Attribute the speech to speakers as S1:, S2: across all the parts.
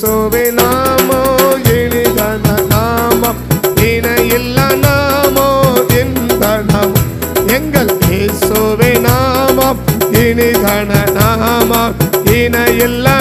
S1: இயேசுவே நாமோ எளிதான நாமம் இணையில்லா நாமோ எந்தனம் எங்கள் இயேசுவே நாமம் இனிதன நாமம் இணையில்லா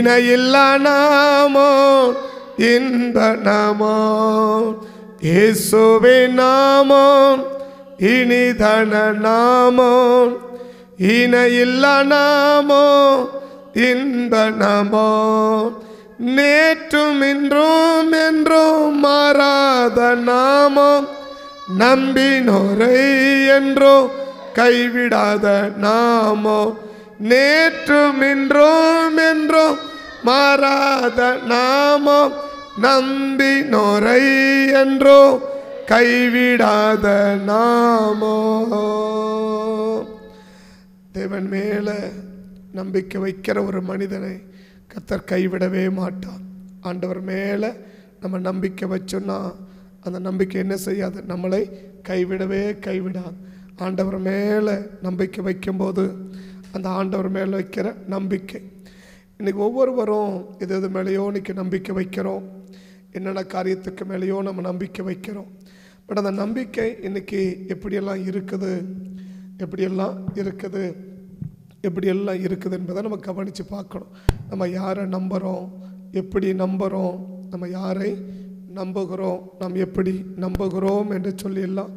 S1: இணையில்லா நாமோ இன்ப நாமோ இயேசுவே நாமோ இனிதன நாமோ இனையில்ல நாமோ இன்ப நாமோ நேற்றும் இன்றும் என்றும் மாறாத நாமோ நம்பினோரை என்றோ கைவிடாத நாமோ நேற்றும் இன்றும் என்றும் மாறாத நாமம் நம்பி நோரை என்றோ கைவிடாத நாமோ தேவன் மேலே நம்பிக்கை வைக்கிற ஒரு மனிதனை கத்தர் கைவிடவே மாட்டான் ஆண்டவர்
S2: மேலே நம்ம நம்பிக்கை வச்சோன்னா அந்த நம்பிக்கை என்ன செய்யாது நம்மளை கைவிடவே கைவிடாது ஆண்டவர் மேலே நம்பிக்கை வைக்கும்போது அந்த ஆண்டவர் மேலே வைக்கிற நம்பிக்கை இன்றைக்கி ஒவ்வொருவரும் எது எது மேலேயோ இன்றைக்கி நம்பிக்கை வைக்கிறோம் என்னென்ன காரியத்துக்கு மேலேயோ நம்ம நம்பிக்கை வைக்கிறோம் பட் அந்த நம்பிக்கை இன்றைக்கி எப்படியெல்லாம் இருக்குது எப்படியெல்லாம் இருக்குது எப்படியெல்லாம் இருக்குது என்பதை நம்ம கவனித்து பார்க்கணும் நம்ம யாரை நம்புகிறோம் எப்படி நம்புகிறோம் நம்ம யாரை நம்புகிறோம் நாம் எப்படி நம்புகிறோம் என்று சொல்லியெல்லாம்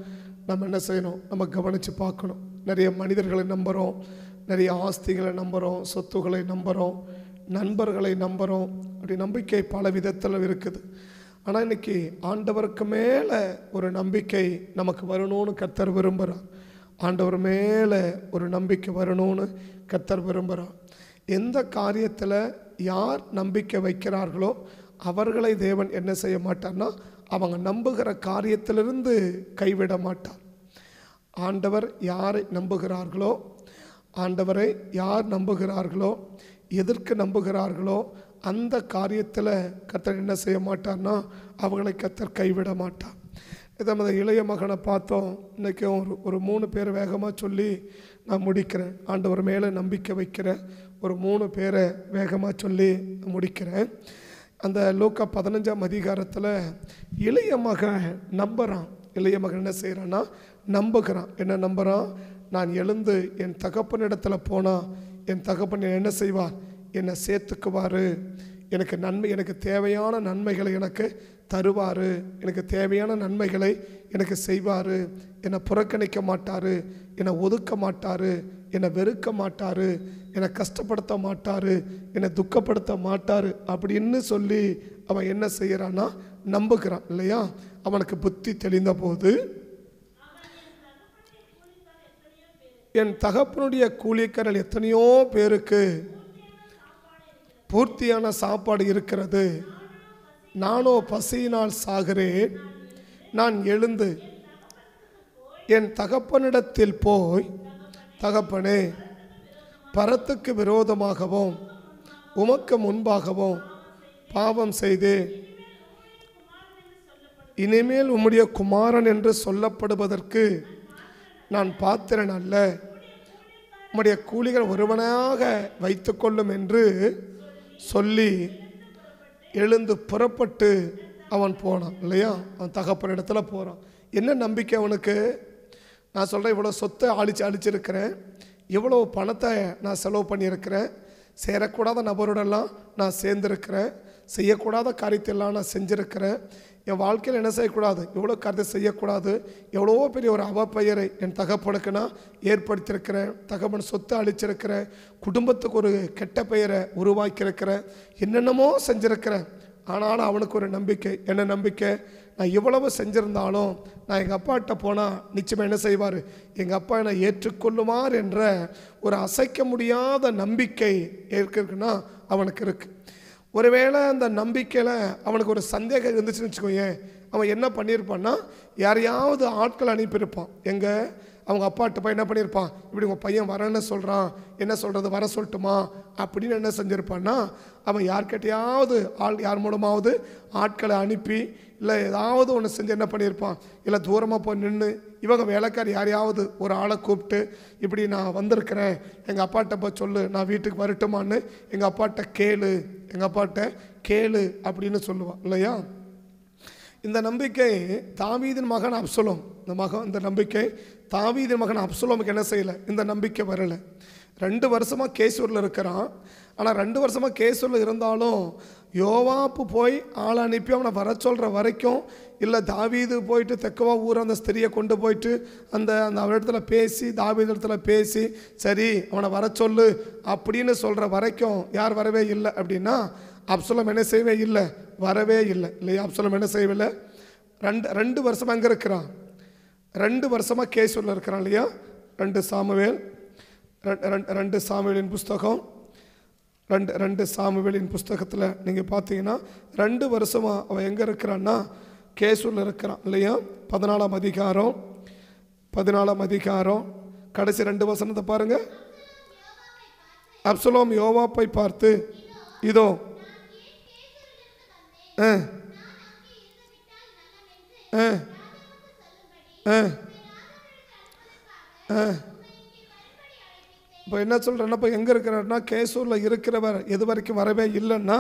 S2: நம்ம என்ன செய்யணும் நம்ம கவனித்து பார்க்கணும் நிறைய மனிதர்களை நம்புகிறோம் நிறைய ஆஸ்திகளை நம்புகிறோம் சொத்துக்களை நம்புகிறோம் நண்பர்களை நம்புகிறோம் அப்படி நம்பிக்கை பல விதத்தில் இருக்குது ஆனால் இன்றைக்கி ஆண்டவருக்கு மேலே ஒரு நம்பிக்கை நமக்கு வரணும்னு கத்தர் விரும்புகிறார் ஆண்டவர் மேலே ஒரு நம்பிக்கை வரணும்னு கத்தர் விரும்புகிறார் எந்த காரியத்தில் யார் நம்பிக்கை வைக்கிறார்களோ அவர்களை தேவன் என்ன செய்ய மாட்டார்னா அவங்க நம்புகிற காரியத்திலிருந்து கைவிட மாட்டார் ஆண்டவர் யாரை நம்புகிறார்களோ ஆண்டவரை யார் நம்புகிறார்களோ எதற்கு நம்புகிறார்களோ அந்த காரியத்தில் கத்தர் என்ன செய்ய மாட்டார்னா அவங்களை கத்தர் கைவிட மாட்டார் இதை அந்த இளைய மகனை பார்த்தோம் இன்றைக்கி ஒரு ஒரு மூணு பேர் வேகமாக சொல்லி நான் முடிக்கிறேன் ஆண்டவர் மேலே நம்பிக்கை வைக்கிறேன் ஒரு மூணு பேரை வேகமாக சொல்லி முடிக்கிறேன் அந்த லோக்கா பதினஞ்சாம் அதிகாரத்தில் இளைய மகன் நம்புகிறான் இளைய மகன் என்ன செய்கிறான்னா நம்புகிறான் என்ன நம்புகிறான் நான் எழுந்து என் தகப்பனிடத்தில் போனால் என் தகப்பன் என்ன செய்வார் என்னை சேர்த்துக்குவார் எனக்கு நன்மை எனக்கு தேவையான நன்மைகளை எனக்கு தருவார் எனக்கு தேவையான நன்மைகளை எனக்கு செய்வார் என்னை புறக்கணிக்க மாட்டார் என்னை ஒதுக்க மாட்டார் என்னை வெறுக்க மாட்டார் என்னை கஷ்டப்படுத்த மாட்டார் என்னை துக்கப்படுத்த மாட்டார் அப்படின்னு சொல்லி அவன் என்ன செய்கிறான்னா நம்புகிறான் இல்லையா அவனுக்கு புத்தி தெளிந்த போது என் தகப்பனுடைய கூலிக்கரல் எத்தனையோ பேருக்கு பூர்த்தியான சாப்பாடு இருக்கிறது நானோ பசியினால் சாகிறேன் நான் எழுந்து என் தகப்பனிடத்தில் போய் தகப்பனே பரத்துக்கு
S1: விரோதமாகவும் உமக்கு முன்பாகவும் பாவம் செய்து இனிமேல் உம்முடைய குமாரன் என்று சொல்லப்படுவதற்கு
S2: நான் பாத்திரன் அல்ல உம்முடைய கூலிகள் ஒருவனாக வைத்து கொள்ளும் என்று சொல்லி எழுந்து புறப்பட்டு அவன் போனான் இல்லையா அவன் தகப்பன் இடத்துல போகிறான் என்ன நம்பிக்கை அவனுக்கு நான் சொல்கிறேன் இவ்வளோ சொத்தை அழிச்சு அழிச்சிருக்கிறேன் இவ்வளோ பணத்தை நான் செலவு பண்ணியிருக்கிறேன் சேரக்கூடாத நபரோடெல்லாம் நான் சேர்ந்துருக்கிறேன் செய்யக்கூடாத காரியத்தெல்லாம் நான் செஞ்சுருக்கிறேன் என் வாழ்க்கையில் என்ன செய்யக்கூடாது எவ்வளோ கருத்தை செய்யக்கூடாது எவ்வளோ பெரிய ஒரு அவப்பெயரை என் தகப்பனுக்கு நான் ஏற்படுத்தியிருக்கிறேன் தகப்பன் சொத்தை அழிச்சிருக்கிறேன் குடும்பத்துக்கு ஒரு கெட்ட பெயரை உருவாக்கியிருக்கிறேன் என்னென்னமோ செஞ்சுருக்கிறேன் ஆனாலும் அவனுக்கு ஒரு நம்பிக்கை என்ன நம்பிக்கை நான் எவ்வளவு செஞ்சுருந்தாலும் நான் எங்கள் அப்பாட்ட போனால் நிச்சயமாக என்ன செய்வார் எங்கள் அப்பா என்னை ஏற்றுக்கொள்ளுவார் என்ற ஒரு அசைக்க முடியாத நம்பிக்கை இருக்குன்னா அவனுக்கு இருக்குது ஒருவேளை அந்த நம்பிக்கையில் அவனுக்கு ஒரு சந்தேகம் இருந்துச்சுன்னு வச்சுக்கோங்க அவன் என்ன பண்ணியிருப்பான்னா யாரையாவது ஆட்கள் அனுப்பியிருப்பான் எங்கே அவங்க அப்பா போய் என்ன பண்ணியிருப்பான் இப்படி உங்கள் பையன் வரன்னு சொல்கிறான் என்ன சொல்கிறது வர சொல்லட்டுமா அப்படின்னு என்ன செஞ்சுருப்பான்னா அவன் யார்கிட்டையாவது ஆள் யார் மூலமாவது ஆட்களை அனுப்பி இல்லை ஏதாவது ஒன்று செஞ்சு என்ன பண்ணியிருப்பான் இல்லை தூரமாக போய் நின்று இவங்க வேலைக்கார் யாரையாவது ஒரு ஆளை கூப்பிட்டு இப்படி நான் வந்திருக்கிறேன் எங்கள் அப்பாட்ட போய் சொல்லு நான் வீட்டுக்கு வரட்டுமான்னு எங்கள் அப்பாட்ட கேளு எங்கள் அப்பாட்ட கேளு அப்படின்னு சொல்லுவான் இல்லையா இந்த நம்பிக்கை தாவீதின் மகன் அப்சலோம் இந்த மகன் இந்த நம்பிக்கை தாவீதின் மகன் அப்சலோமுக்கு என்ன செய்யலை இந்த நம்பிக்கை வரலை ரெண்டு வருஷமாக கேசூரில் இருக்கிறான் ஆனால் ரெண்டு வருஷமாக கேசூரில் இருந்தாலும் யோவாப்பு போய் ஆள் அனுப்பி அவனை வர சொல்கிற வரைக்கும் இல்லை தாவீது போயிட்டு தெக்கவா ஊர் அந்த ஸ்திரியை கொண்டு போயிட்டு அந்த அந்த அவரிடத்துல பேசி தாவீது இடத்துல பேசி சரி அவனை வர சொல்லு அப்படின்னு சொல்கிற வரைக்கும் யார் வரவே இல்லை அப்படின்னா அப்சலம் என்ன செய்யவே இல்லை வரவே இல்லை இல்லையா அப்சலம் என்ன செய்யவில்லை ரெண்டு ரெண்டு வருஷமாக அங்கே இருக்கிறான் ரெண்டு வருஷமாக கேஸ் உள்ள இருக்கிறான் இல்லையா ரெண்டு சாமுவேல் ரெண்டு சாமுவேலின் புஸ்தகம் ரெண்டு ரெண்டு சாமுவேலின் புஸ்தகத்தில் நீங்கள் பார்த்தீங்கன்னா ரெண்டு வருஷமாக அவன் எங்கே இருக்கிறான்னா கேசூரில் இருக்கிறான் இல்லையா பதினாலாம் அதிகாரம் பதினாலாம் அதிகாரம் கடைசி ரெண்டு வசனத்தை பாருங்கள்
S1: அப்சலோம் யோவாப்பை பார்த்து இதோ ஆ ஆ ஆ இப்போ என்ன சொல்கிறேன்னா இப்போ எங்கே இருக்கிறாருன்னா
S2: கேசூரில் இருக்கிறவர் எது வரைக்கும் வரவே இல்லைன்னா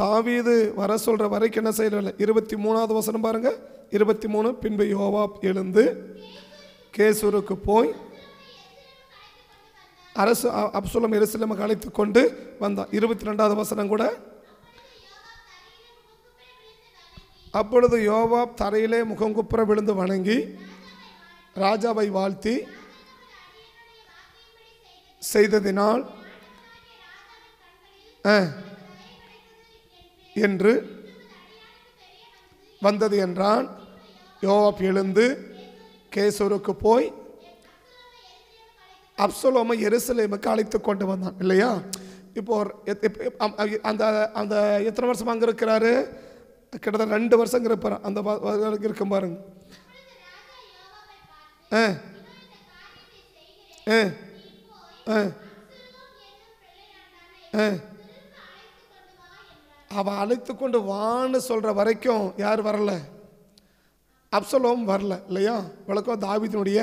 S2: தாவீது வர சொல்கிற வரைக்கும் என்ன செய்யறதில்ல இருபத்தி மூணாவது வசனம் பாருங்கள் இருபத்தி மூணு பின்பு யோவாப் எழுந்து கேசூருக்கு போய் அரசு அப்சுலம் எருசலமுக்கு அழைத்து கொண்டு வந்தான் இருபத்தி ரெண்டாவது வசனம் கூட அப்பொழுது யோவாப் தரையிலே முகங்குப்புற விழுந்து வணங்கி
S1: ராஜாவை வாழ்த்தி செய்ததினால் என்று
S2: வந்தது என்றான் யோவாப் எழுந்து கேசூருக்கு போய் அப்சலோமை எருசலேமுக்கு அழைத்து கொண்டு வந்தான் இல்லையா இப்போ அந்த அந்த எத்தனை வருஷம் அங்கே இருக்கிறாரு கிட்டத்தட்ட ரெண்டு வருஷம் இருப்பார் அந்த இருக்கும் பாருங்க
S1: ஆ ஆ அவன் அழைத்து கொண்டு வான்னு சொல்கிற
S2: வரைக்கும் யார் வரல அப்சலோம் வரல இல்லையா வழக்கம் தாவிதனுடைய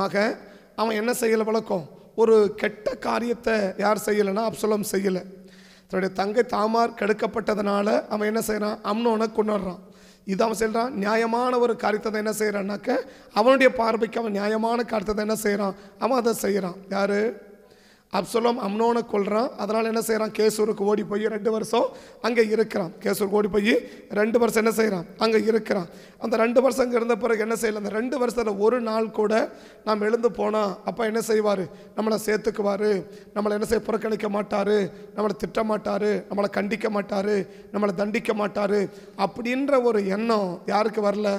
S2: மகன் அவன் என்ன செய்யலை வழக்கம் ஒரு கெட்ட காரியத்தை யார் செய்யலைன்னா அப்சலோம் செய்யலை தன்னுடைய தங்கை தாமார் கெடுக்கப்பட்டதுனால அவன் என்ன செய்கிறான் அம்னோனை கொண்டாடுறான் இது அவன் செய்கிறான் நியாயமான ஒரு காரியத்தை தான் என்ன செய்கிறான்னாக்க அவனுடைய பார்வைக்கு அவன் நியாயமான காரியத்தை என்ன செய்கிறான் அவன் அதை செய்கிறான் யார் அப்சலோம் அம்னோனை கொள்கிறான் அதனால் என்ன செய்கிறான் கேசூருக்கு ஓடி போய் ரெண்டு வருஷம் அங்கே இருக்கிறான் கேசூருக்கு ஓடி போய் ரெண்டு வருஷம் என்ன செய்கிறான் அங்கே இருக்கிறான் அந்த ரெண்டு வருஷம் அங்கே இருந்த பிறகு என்ன செய்யலை அந்த ரெண்டு வருஷத்தில் ஒரு நாள் கூட நாம் எழுந்து போனால் அப்பா என்ன செய்வார் நம்மளை சேர்த்துக்குவார் நம்மளை என்ன செய்ய புறக்கணிக்க மாட்டார் நம்மளை திட்ட மாட்டார் நம்மளை கண்டிக்க மாட்டார் நம்மளை தண்டிக்க மாட்டார் அப்படின்ற ஒரு எண்ணம் யாருக்கு வரல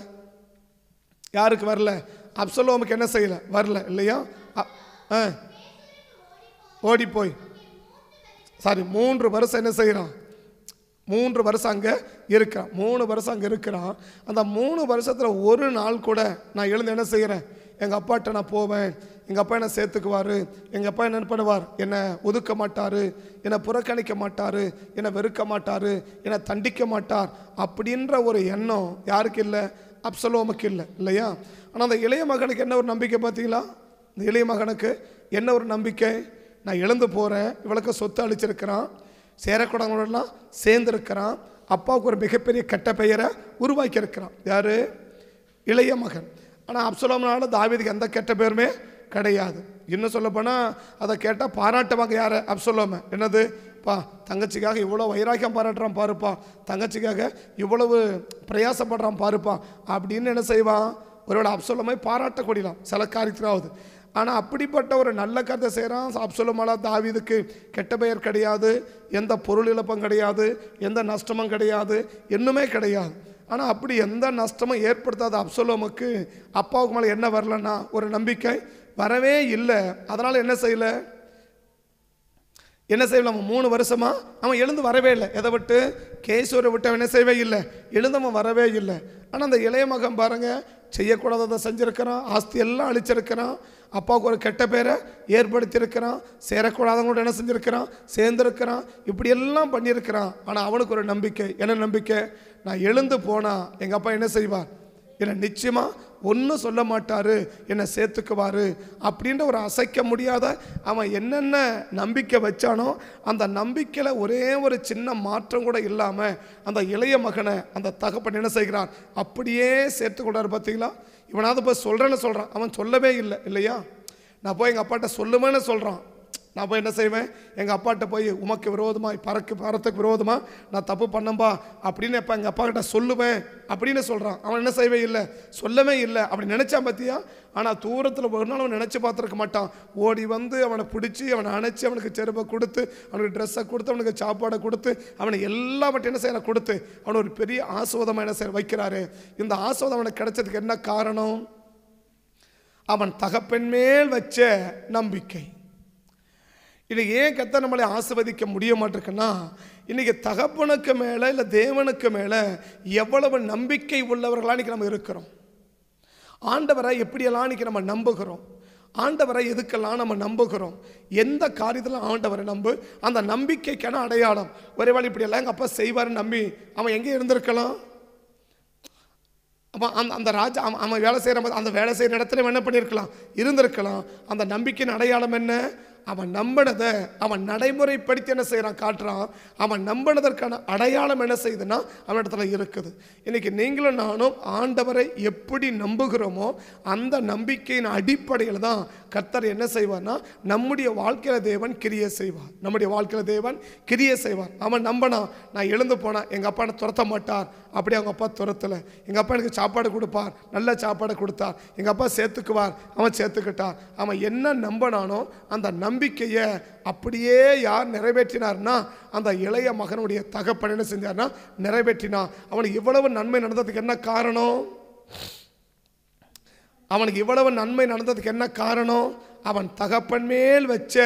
S2: யாருக்கு வரல அப்சலோமுக்கு என்ன செய்யலை வரல இல்லையா ஆ ஓடிப்போய் சாரி மூன்று வருஷம் என்ன செய்கிறான் மூன்று வருஷம் அங்கே இருக்கிறான் மூணு வருஷம் அங்கே இருக்கிறான் அந்த மூணு வருஷத்தில் ஒரு நாள் கூட நான் எழுந்து என்ன செய்கிறேன் எங்கள் அப்பாட்ட நான் போவேன் எங்கள் அப்பா என்ன சேர்த்துக்குவார் எங்கள் அப்பா என்ன பண்ணுவார் என்னை ஒதுக்க மாட்டார் என்னை புறக்கணிக்க மாட்டார் என்னை வெறுக்க மாட்டார் என்னை தண்டிக்க மாட்டார் அப்படின்ற ஒரு எண்ணம் யாருக்கு இல்லை அப்சலோமுக்கு இல்லை இல்லையா ஆனால் அந்த இளைய மகனுக்கு என்ன ஒரு நம்பிக்கை பார்த்தீங்களா இந்த இளைய மகனுக்கு என்ன ஒரு நம்பிக்கை நான் இழந்து போகிறேன் இவளுக்கு சொத்து அழிச்சிருக்கிறான் சேரக்கூடங்களோடலாம் சேர்ந்துருக்கிறான் அப்பாவுக்கு ஒரு மிகப்பெரிய கெட்ட பெயரை உருவாக்கியிருக்கிறான் யார் இளைய மகன் ஆனால் அப்சலோம்னால தாவிதுக்கு எந்த கெட்ட பேருமே கிடையாது இன்னும் சொல்லப்போனால் அதை கேட்டால் பாராட்டுவாங்க யார் அப்சலோமை என்னது பா தங்கச்சிக்காக இவ்வளோ வைராக்கியம் பாராட்டுறான் பாருப்பா தங்கச்சிக்காக இவ்வளவு பிரயாசப்படுறான் பாருப்பா அப்படின்னு என்ன செய்வான் ஒருவேளை அப்சலமாய் பாராட்டக்கூடியலாம் சில காரியத்திலாவது ஆனால் அப்படிப்பட்ட ஒரு நல்ல கதை செய்கிறான் அப்சுலமலா தாவிதுக்கு கெட்ட பெயர் கிடையாது எந்த பொருள் இழப்பும் கிடையாது எந்த நஷ்டமும் கிடையாது இன்னுமே கிடையாது ஆனால் அப்படி எந்த நஷ்டமும் ஏற்படுத்தாத அப்சலோமுக்கு அப்பாவுக்கு மேலே என்ன வரலன்னா ஒரு நம்பிக்கை வரவே இல்லை அதனால் என்ன செய்யலை என்ன செய்யல அவன் மூணு வருஷமாக அவன் எழுந்து வரவே இல்லை எதை விட்டு கேசூரை விட்டு அவன் என்ன செய்யவே இல்லை எழுந்து அவன் வரவே இல்லை ஆனால் அந்த இளைய மகன் பாருங்கள் செய்யக்கூடாததை செஞ்சுருக்கிறான் ஆஸ்தி எல்லாம் அழிச்சிருக்கிறான் அப்பாவுக்கு ஒரு கெட்ட பேரை ஏற்படுத்தியிருக்கிறான் சேரக்கூடாதவங்களோட என்ன செஞ்சுருக்கிறான் சேர்ந்துருக்கிறான் இப்படி எல்லாம் பண்ணியிருக்கிறான் ஆனால் அவனுக்கு ஒரு நம்பிக்கை என்ன நம்பிக்கை நான் எழுந்து போனால் எங்கள் அப்பா என்ன செய்வார் என்னை நிச்சயமாக ஒன்றும் சொல்ல மாட்டார் என்னை சேர்த்துக்குவார் அப்படின்ற ஒரு அசைக்க முடியாத அவன் என்னென்ன நம்பிக்கை வச்சானோ அந்த நம்பிக்கையில் ஒரே ஒரு சின்ன மாற்றம் கூட இல்லாமல் அந்த இளைய மகனை அந்த தகப்பன் என்ன செய்கிறான் அப்படியே சேர்த்துக்கொண்டார் பார்த்தீங்களா இவனாவது போய் சொல்கிறேன்னு சொல்கிறான் அவன் சொல்லவே இல்லை இல்லையா நான் போய் எங்கள் அப்பாட்ட சொல்லுமேன்னு சொல்கிறான் நான் போய் என்ன செய்வேன் எங்கள் அப்பாட்ட போய் உமக்கு விரோதமாக பறக்கு பறத்துக்கு விரோதமாக நான் தப்பு பண்ணம்பா அப்படின்னு இப்போ எங்கள் அப்பா கிட்ட சொல்லுவேன் அப்படின்னு சொல்கிறான் அவன் என்ன செய்வே இல்லை சொல்லவே இல்லை அப்படி நினச்சான் பார்த்தியா ஆனால் தூரத்தில் ஒரு நாள் அவன் நினச்சி பார்த்துருக்க மாட்டான் ஓடி வந்து அவனை பிடிச்சி அவனை அணைச்சி அவனுக்கு செருப்பை கொடுத்து அவனுக்கு ட்ரெஸ்ஸை கொடுத்து அவனுக்கு சாப்பாடை கொடுத்து அவனை எல்லாவற்றையும் என்ன செய்யற கொடுத்து அவனை ஒரு பெரிய ஆசோதமாக என்ன செய்ய வைக்கிறாரு இந்த ஆசோதம் அவனுக்கு கிடைச்சதுக்கு என்ன காரணம் அவன் தகப்பெண் மேல் வச்ச நம்பிக்கை இன்றைக்கி ஏன் கத்த நம்மளை ஆசிர்வதிக்க முடிய மாட்டிருக்குன்னா இன்றைக்கி தகப்பனுக்கு மேலே இல்லை தேவனுக்கு மேலே எவ்வளவு நம்பிக்கை உள்ளவர்களாக இன்றைக்கி நம்ம இருக்கிறோம் ஆண்டவரை எப்படியெல்லாம் இன்றைக்கி நம்ம நம்புகிறோம் ஆண்டவரை எதுக்கெல்லாம் நம்ம நம்புகிறோம் எந்த காரியத்தில் ஆண்டவரை நம்பு அந்த நம்பிக்கைக்கான அடையாளம் ஒரே வேலை இப்படியெல்லாம் எங்கள் அப்பா செய்வார் நம்பி அவன் எங்கே இருந்திருக்கலாம் அப்போ அந்த அந்த ராஜா அவன் அவன் வேலை செய்கிற அந்த வேலை செய்கிற இடத்துல என்ன பண்ணியிருக்கலாம் இருந்திருக்கலாம் அந்த நம்பிக்கையின் அடையாளம் என்ன அவன் நம்பினதை அவன் நடைமுறைப்படுத்தி என்ன செய்கிறான் காட்டுறான் அவன் நம்பினதற்கான அடையாளம் என்ன செய்யுதுன்னா அவன் இடத்துல இருக்குது இன்றைக்கி நீங்களும் நானும் ஆண்டவரை எப்படி நம்புகிறோமோ அந்த நம்பிக்கையின் அடிப்படையில் தான் கர்த்தர் என்ன செய்வார்னா நம்முடைய வாழ்க்கையில் தேவன் கிரியை செய்வார் நம்முடைய வாழ்க்கையில் தேவன் கிரியை செய்வார் அவன் நம்பினான் நான் எழுந்து போனான் எங்கள் அப்பா துரத்த மாட்டார் அப்படி அவங்க அப்பா துரத்தலை எங்கள் அப்பா எனக்கு சாப்பாடு கொடுப்பார் நல்ல சாப்பாடை கொடுத்தார் எங்கள் அப்பா சேர்த்துக்குவார் அவன் சேர்த்துக்கிட்டார் அவன் என்ன நம்பினானோ அந்த நம்பிக்கையை அப்படியே யார் நிறைவேற்றினார்னா அந்த இளைய மகனுடைய தகப்பன் என்ன செஞ்சார்னா நிறைவேற்றினான் அவனுக்கு இவ்வளவு நன்மை நடந்ததுக்கு என்ன காரணம் அவனுக்கு இவ்வளவு நன்மை நடந்ததுக்கு என்ன காரணம் அவன் தகப்பன் மேல் வச்ச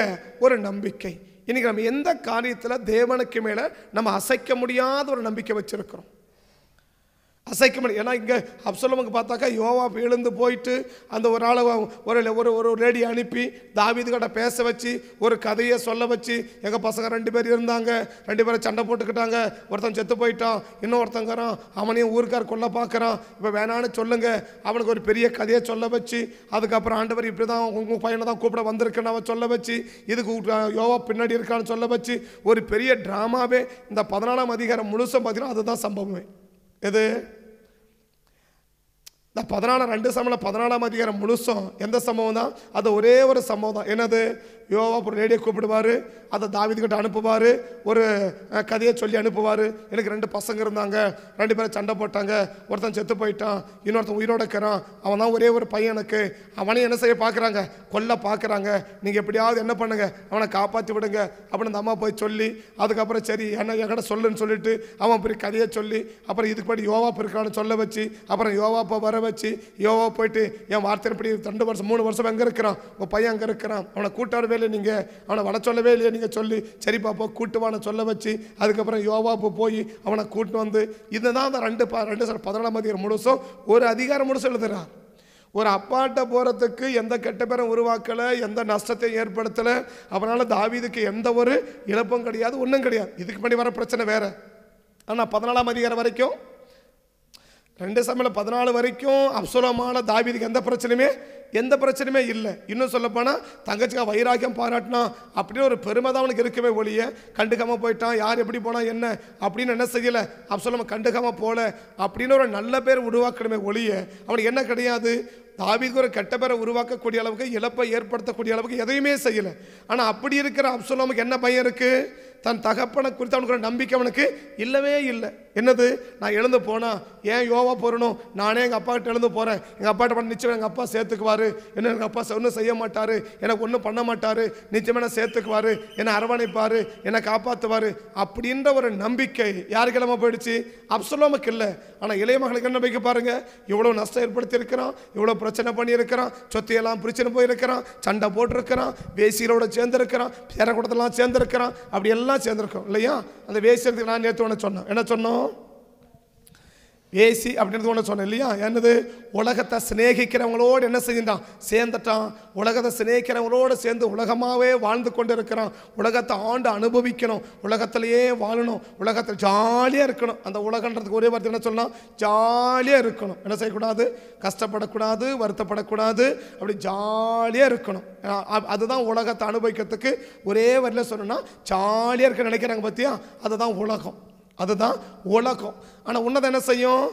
S2: ஒரு நம்பிக்கை இன்றைக்கி நம்ம எந்த காரியத்தில் தேவனுக்கு மேலே நம்ம அசைக்க முடியாத ஒரு நம்பிக்கை வச்சுருக்கிறோம் அசைக்க முடியும் ஏன்னா இங்கே அப்சலமுக்கு பார்த்தாக்கா யோவா எழுந்து போயிட்டு அந்த ஒரு ஆளை ஒரு ஒரு ஒரு லேடி அனுப்பி தாவிது கடை பேச வச்சு ஒரு கதையை சொல்ல வச்சு எங்கள் பசங்க ரெண்டு பேர் இருந்தாங்க ரெண்டு பேரும் சண்டை போட்டுக்கிட்டாங்க ஒருத்தன் செத்து போயிட்டான் இன்னொருத்தங்கிறான் அவனையும் ஊருக்கார் கொள்ள பார்க்குறான் இப்போ வேணான்னு சொல்லுங்கள் அவனுக்கு ஒரு பெரிய கதையை சொல்ல வச்சு அதுக்கப்புறம் ஆண்டவர் இப்படி தான் உங்கள் பையனை தான் கூப்பிட வந்திருக்குன்னு அவன் சொல்ல வச்சு இதுக்கு யோவா பின்னாடி இருக்கான்னு சொல்ல வச்சு ஒரு பெரிய ட்ராமாவே இந்த பதினாலாம் அதிகாரம் முழுசும் பார்த்தீங்கன்னா அதுதான் சம்பவமே எது இந்த பதினாலாம் ரெண்டு சம்பளம் பதினாலாம் அதிகாரம் முழுசும் எந்த சம்பவம் தான் அது ஒரே ஒரு சம்பவம் தான் என்னது யோவா ஒரு லேடியை கூப்பிடுவார் அதை தாவிதுக்கிட்ட அனுப்புவார் ஒரு கதையை சொல்லி அனுப்புவார் எனக்கு ரெண்டு பசங்க இருந்தாங்க ரெண்டு பேரும் சண்டை போட்டாங்க ஒருத்தன் செத்து போயிட்டான் இன்னொருத்தன் உயிரோட இருக்கிறான் அவன் தான் ஒரே ஒரு பையன் எனக்கு அவனையும் என்ன செய்ய பார்க்குறாங்க கொல்ல பார்க்குறாங்க நீங்கள் எப்படியாவது என்ன பண்ணுங்கள் அவனை காப்பாற்றி விடுங்க அப்படின்னு அந்த அம்மா போய் சொல்லி அதுக்கப்புறம் சரி என்ன என்கிட்ட சொல்லுன்னு சொல்லிட்டு அவன் போய் கதையை சொல்லி அப்புறம் இதுக்கு படி யோவா இருக்கான்னு சொல்ல வச்சு அப்புறம் யோவா இப்போ வர வச்சு யோவா போயிட்டு என் வார்த்தை இப்படி ரெண்டு வருஷம் மூணு வருஷம் எங்கே இருக்கிறான் உங்கள் பையன் அங்கே இருக்கிறான் அவனை கூட்டாடு இல்லை நீங்கள் அவனை வர சொல்லவே இல்லையே நீங்கள் சொல்லி சரி பாப்போ கூட்டுவான சொல்ல வச்சு அதுக்கப்புறம் யோவாப்பு போய் அவனை கூட்டு வந்து இதுதான் அந்த ரெண்டு ப ரெண்டு சார் பதினாலாம் அதிகாரம் முழுசும் ஒரு அதிகாரம் முழுசும் எழுதுறான் ஒரு அப்பாட்ட போகிறதுக்கு எந்த கெட்ட பேரும் உருவாக்கலை எந்த நஷ்டத்தையும் ஏற்படுத்தலை அவனால் தாவிதுக்கு எந்த ஒரு இழப்பும் கிடையாது ஒன்றும் கிடையாது இதுக்கு முன்னாடி வர பிரச்சனை வேறு ஆனால் பதினாலாம் அதிகாரம் வரைக்கும் ரெண்டு சமையல் பதினாலு வரைக்கும் அப்சுலமான தாவிதுக்கு எந்த பிரச்சனையுமே எந்த பிரச்சனையுமே இல்லை இன்னும் சொல்லப்போனால் தங்கச்சிக்கா வைராக்கியம் பாராட்டினான் அப்படின்னு ஒரு பெருமை தான் அவனுக்கு இருக்கவே ஒழிய கண்டுக்காமல் போயிட்டான் யார் எப்படி போனால் என்ன அப்படின்னு என்ன செய்யலை அப்போ சொல்லாமல் கண்டுக்காமல் போகல அப்படின்னு ஒரு நல்ல பேர் உருவாக்கணுமே ஒழிய அவனுக்கு என்ன கிடையாது தாவிக்கு ஒரு கெட்டபேரை உருவாக்கக்கூடிய அளவுக்கு இழப்பை ஏற்படுத்தக்கூடிய அளவுக்கு எதையுமே செய்யலை ஆனால் அப்படி இருக்கிற அப்சுல்லாமுக்கு என்ன பயம் இருக்குது தன் தகப்பனை குறித்து அவனுக்கு ஒரு நம்பிக்கை அவனுக்கு இல்லவே இல்லை என்னது நான் எழுந்து போனால் ஏன் யோவா போறணும் நானே எங்கள் அப்பாக்கிட்ட எழுந்து போகிறேன் எங்கள் அப்பாட்ட பண்ண நிச்சயம் எங்கள் அப்பா சேர்த்துக்குவார் என்ன எங்கள் அப்பா ஒன்றும் செய்ய மாட்டார் எனக்கு ஒன்றும் பண்ண மாட்டார் என்ன சேர்த்துக்குவார் என்னை அரவணைப்பார் என்னை காப்பாற்றுவார் அப்படின்ற ஒரு நம்பிக்கை யாருக்கு இல்லாமல் போயிடுச்சு அப்சுல்லாமுக்கு இல்லை ஆனால் இளைய மகளுக்கு என்ன நம்பிக்கை பாருங்கள் இவ்வளோ நஷ்டம் ஏற்படுத்தியிருக்கிறோம் இவ்வளோ பிரச்சனை பண்ணியிருக்கிறான் சொத்தையெல்லாம் பிரச்சனை போயிருக்கிறான் சண்டை போட்டிருக்கிறான் வேசியரோட சேர்ந்துருக்கிறான் பேரக்கூடத்தெல்லாம் சேர்ந்துருக்கிறான் அப்படி எல்லாம் சேர்ந்துருக்கோம் இல்லையா அந்த வேசியத்துக்கு நான் நேற்று ஒன்று சொன்னேன் என்ன சொன்னோம் ஏசி அப்படின்றது ஒன்று சொன்னேன் இல்லையா என்னது உலகத்தை சிநேகிக்கிறவங்களோடு என்ன செஞ்சுட்டான் சேர்ந்துட்டான் உலகத்தை சிநேகிக்கிறவங்களோடு சேர்ந்து உலகமாகவே வாழ்ந்து கொண்டு இருக்கிறான் உலகத்தை ஆண்டு அனுபவிக்கணும் உலகத்திலேயே வாழணும் உலகத்தில் ஜாலியாக இருக்கணும் அந்த உலகன்றதுக்கு ஒரே வார்த்தை என்ன சொன்னால் ஜாலியாக இருக்கணும் என்ன செய்யக்கூடாது கஷ்டப்படக்கூடாது வருத்தப்படக்கூடாது அப்படி ஜாலியாக இருக்கணும் அதுதான் உலகத்தை அனுபவிக்கிறதுக்கு ஒரே வரியில் சொல்லணும்னா ஜாலியாக இருக்க நினைக்கிறாங்க பார்த்தியா அதுதான் உலகம் அதுதான் உலகம் ஆனால் உன்னதை என்ன செய்யும்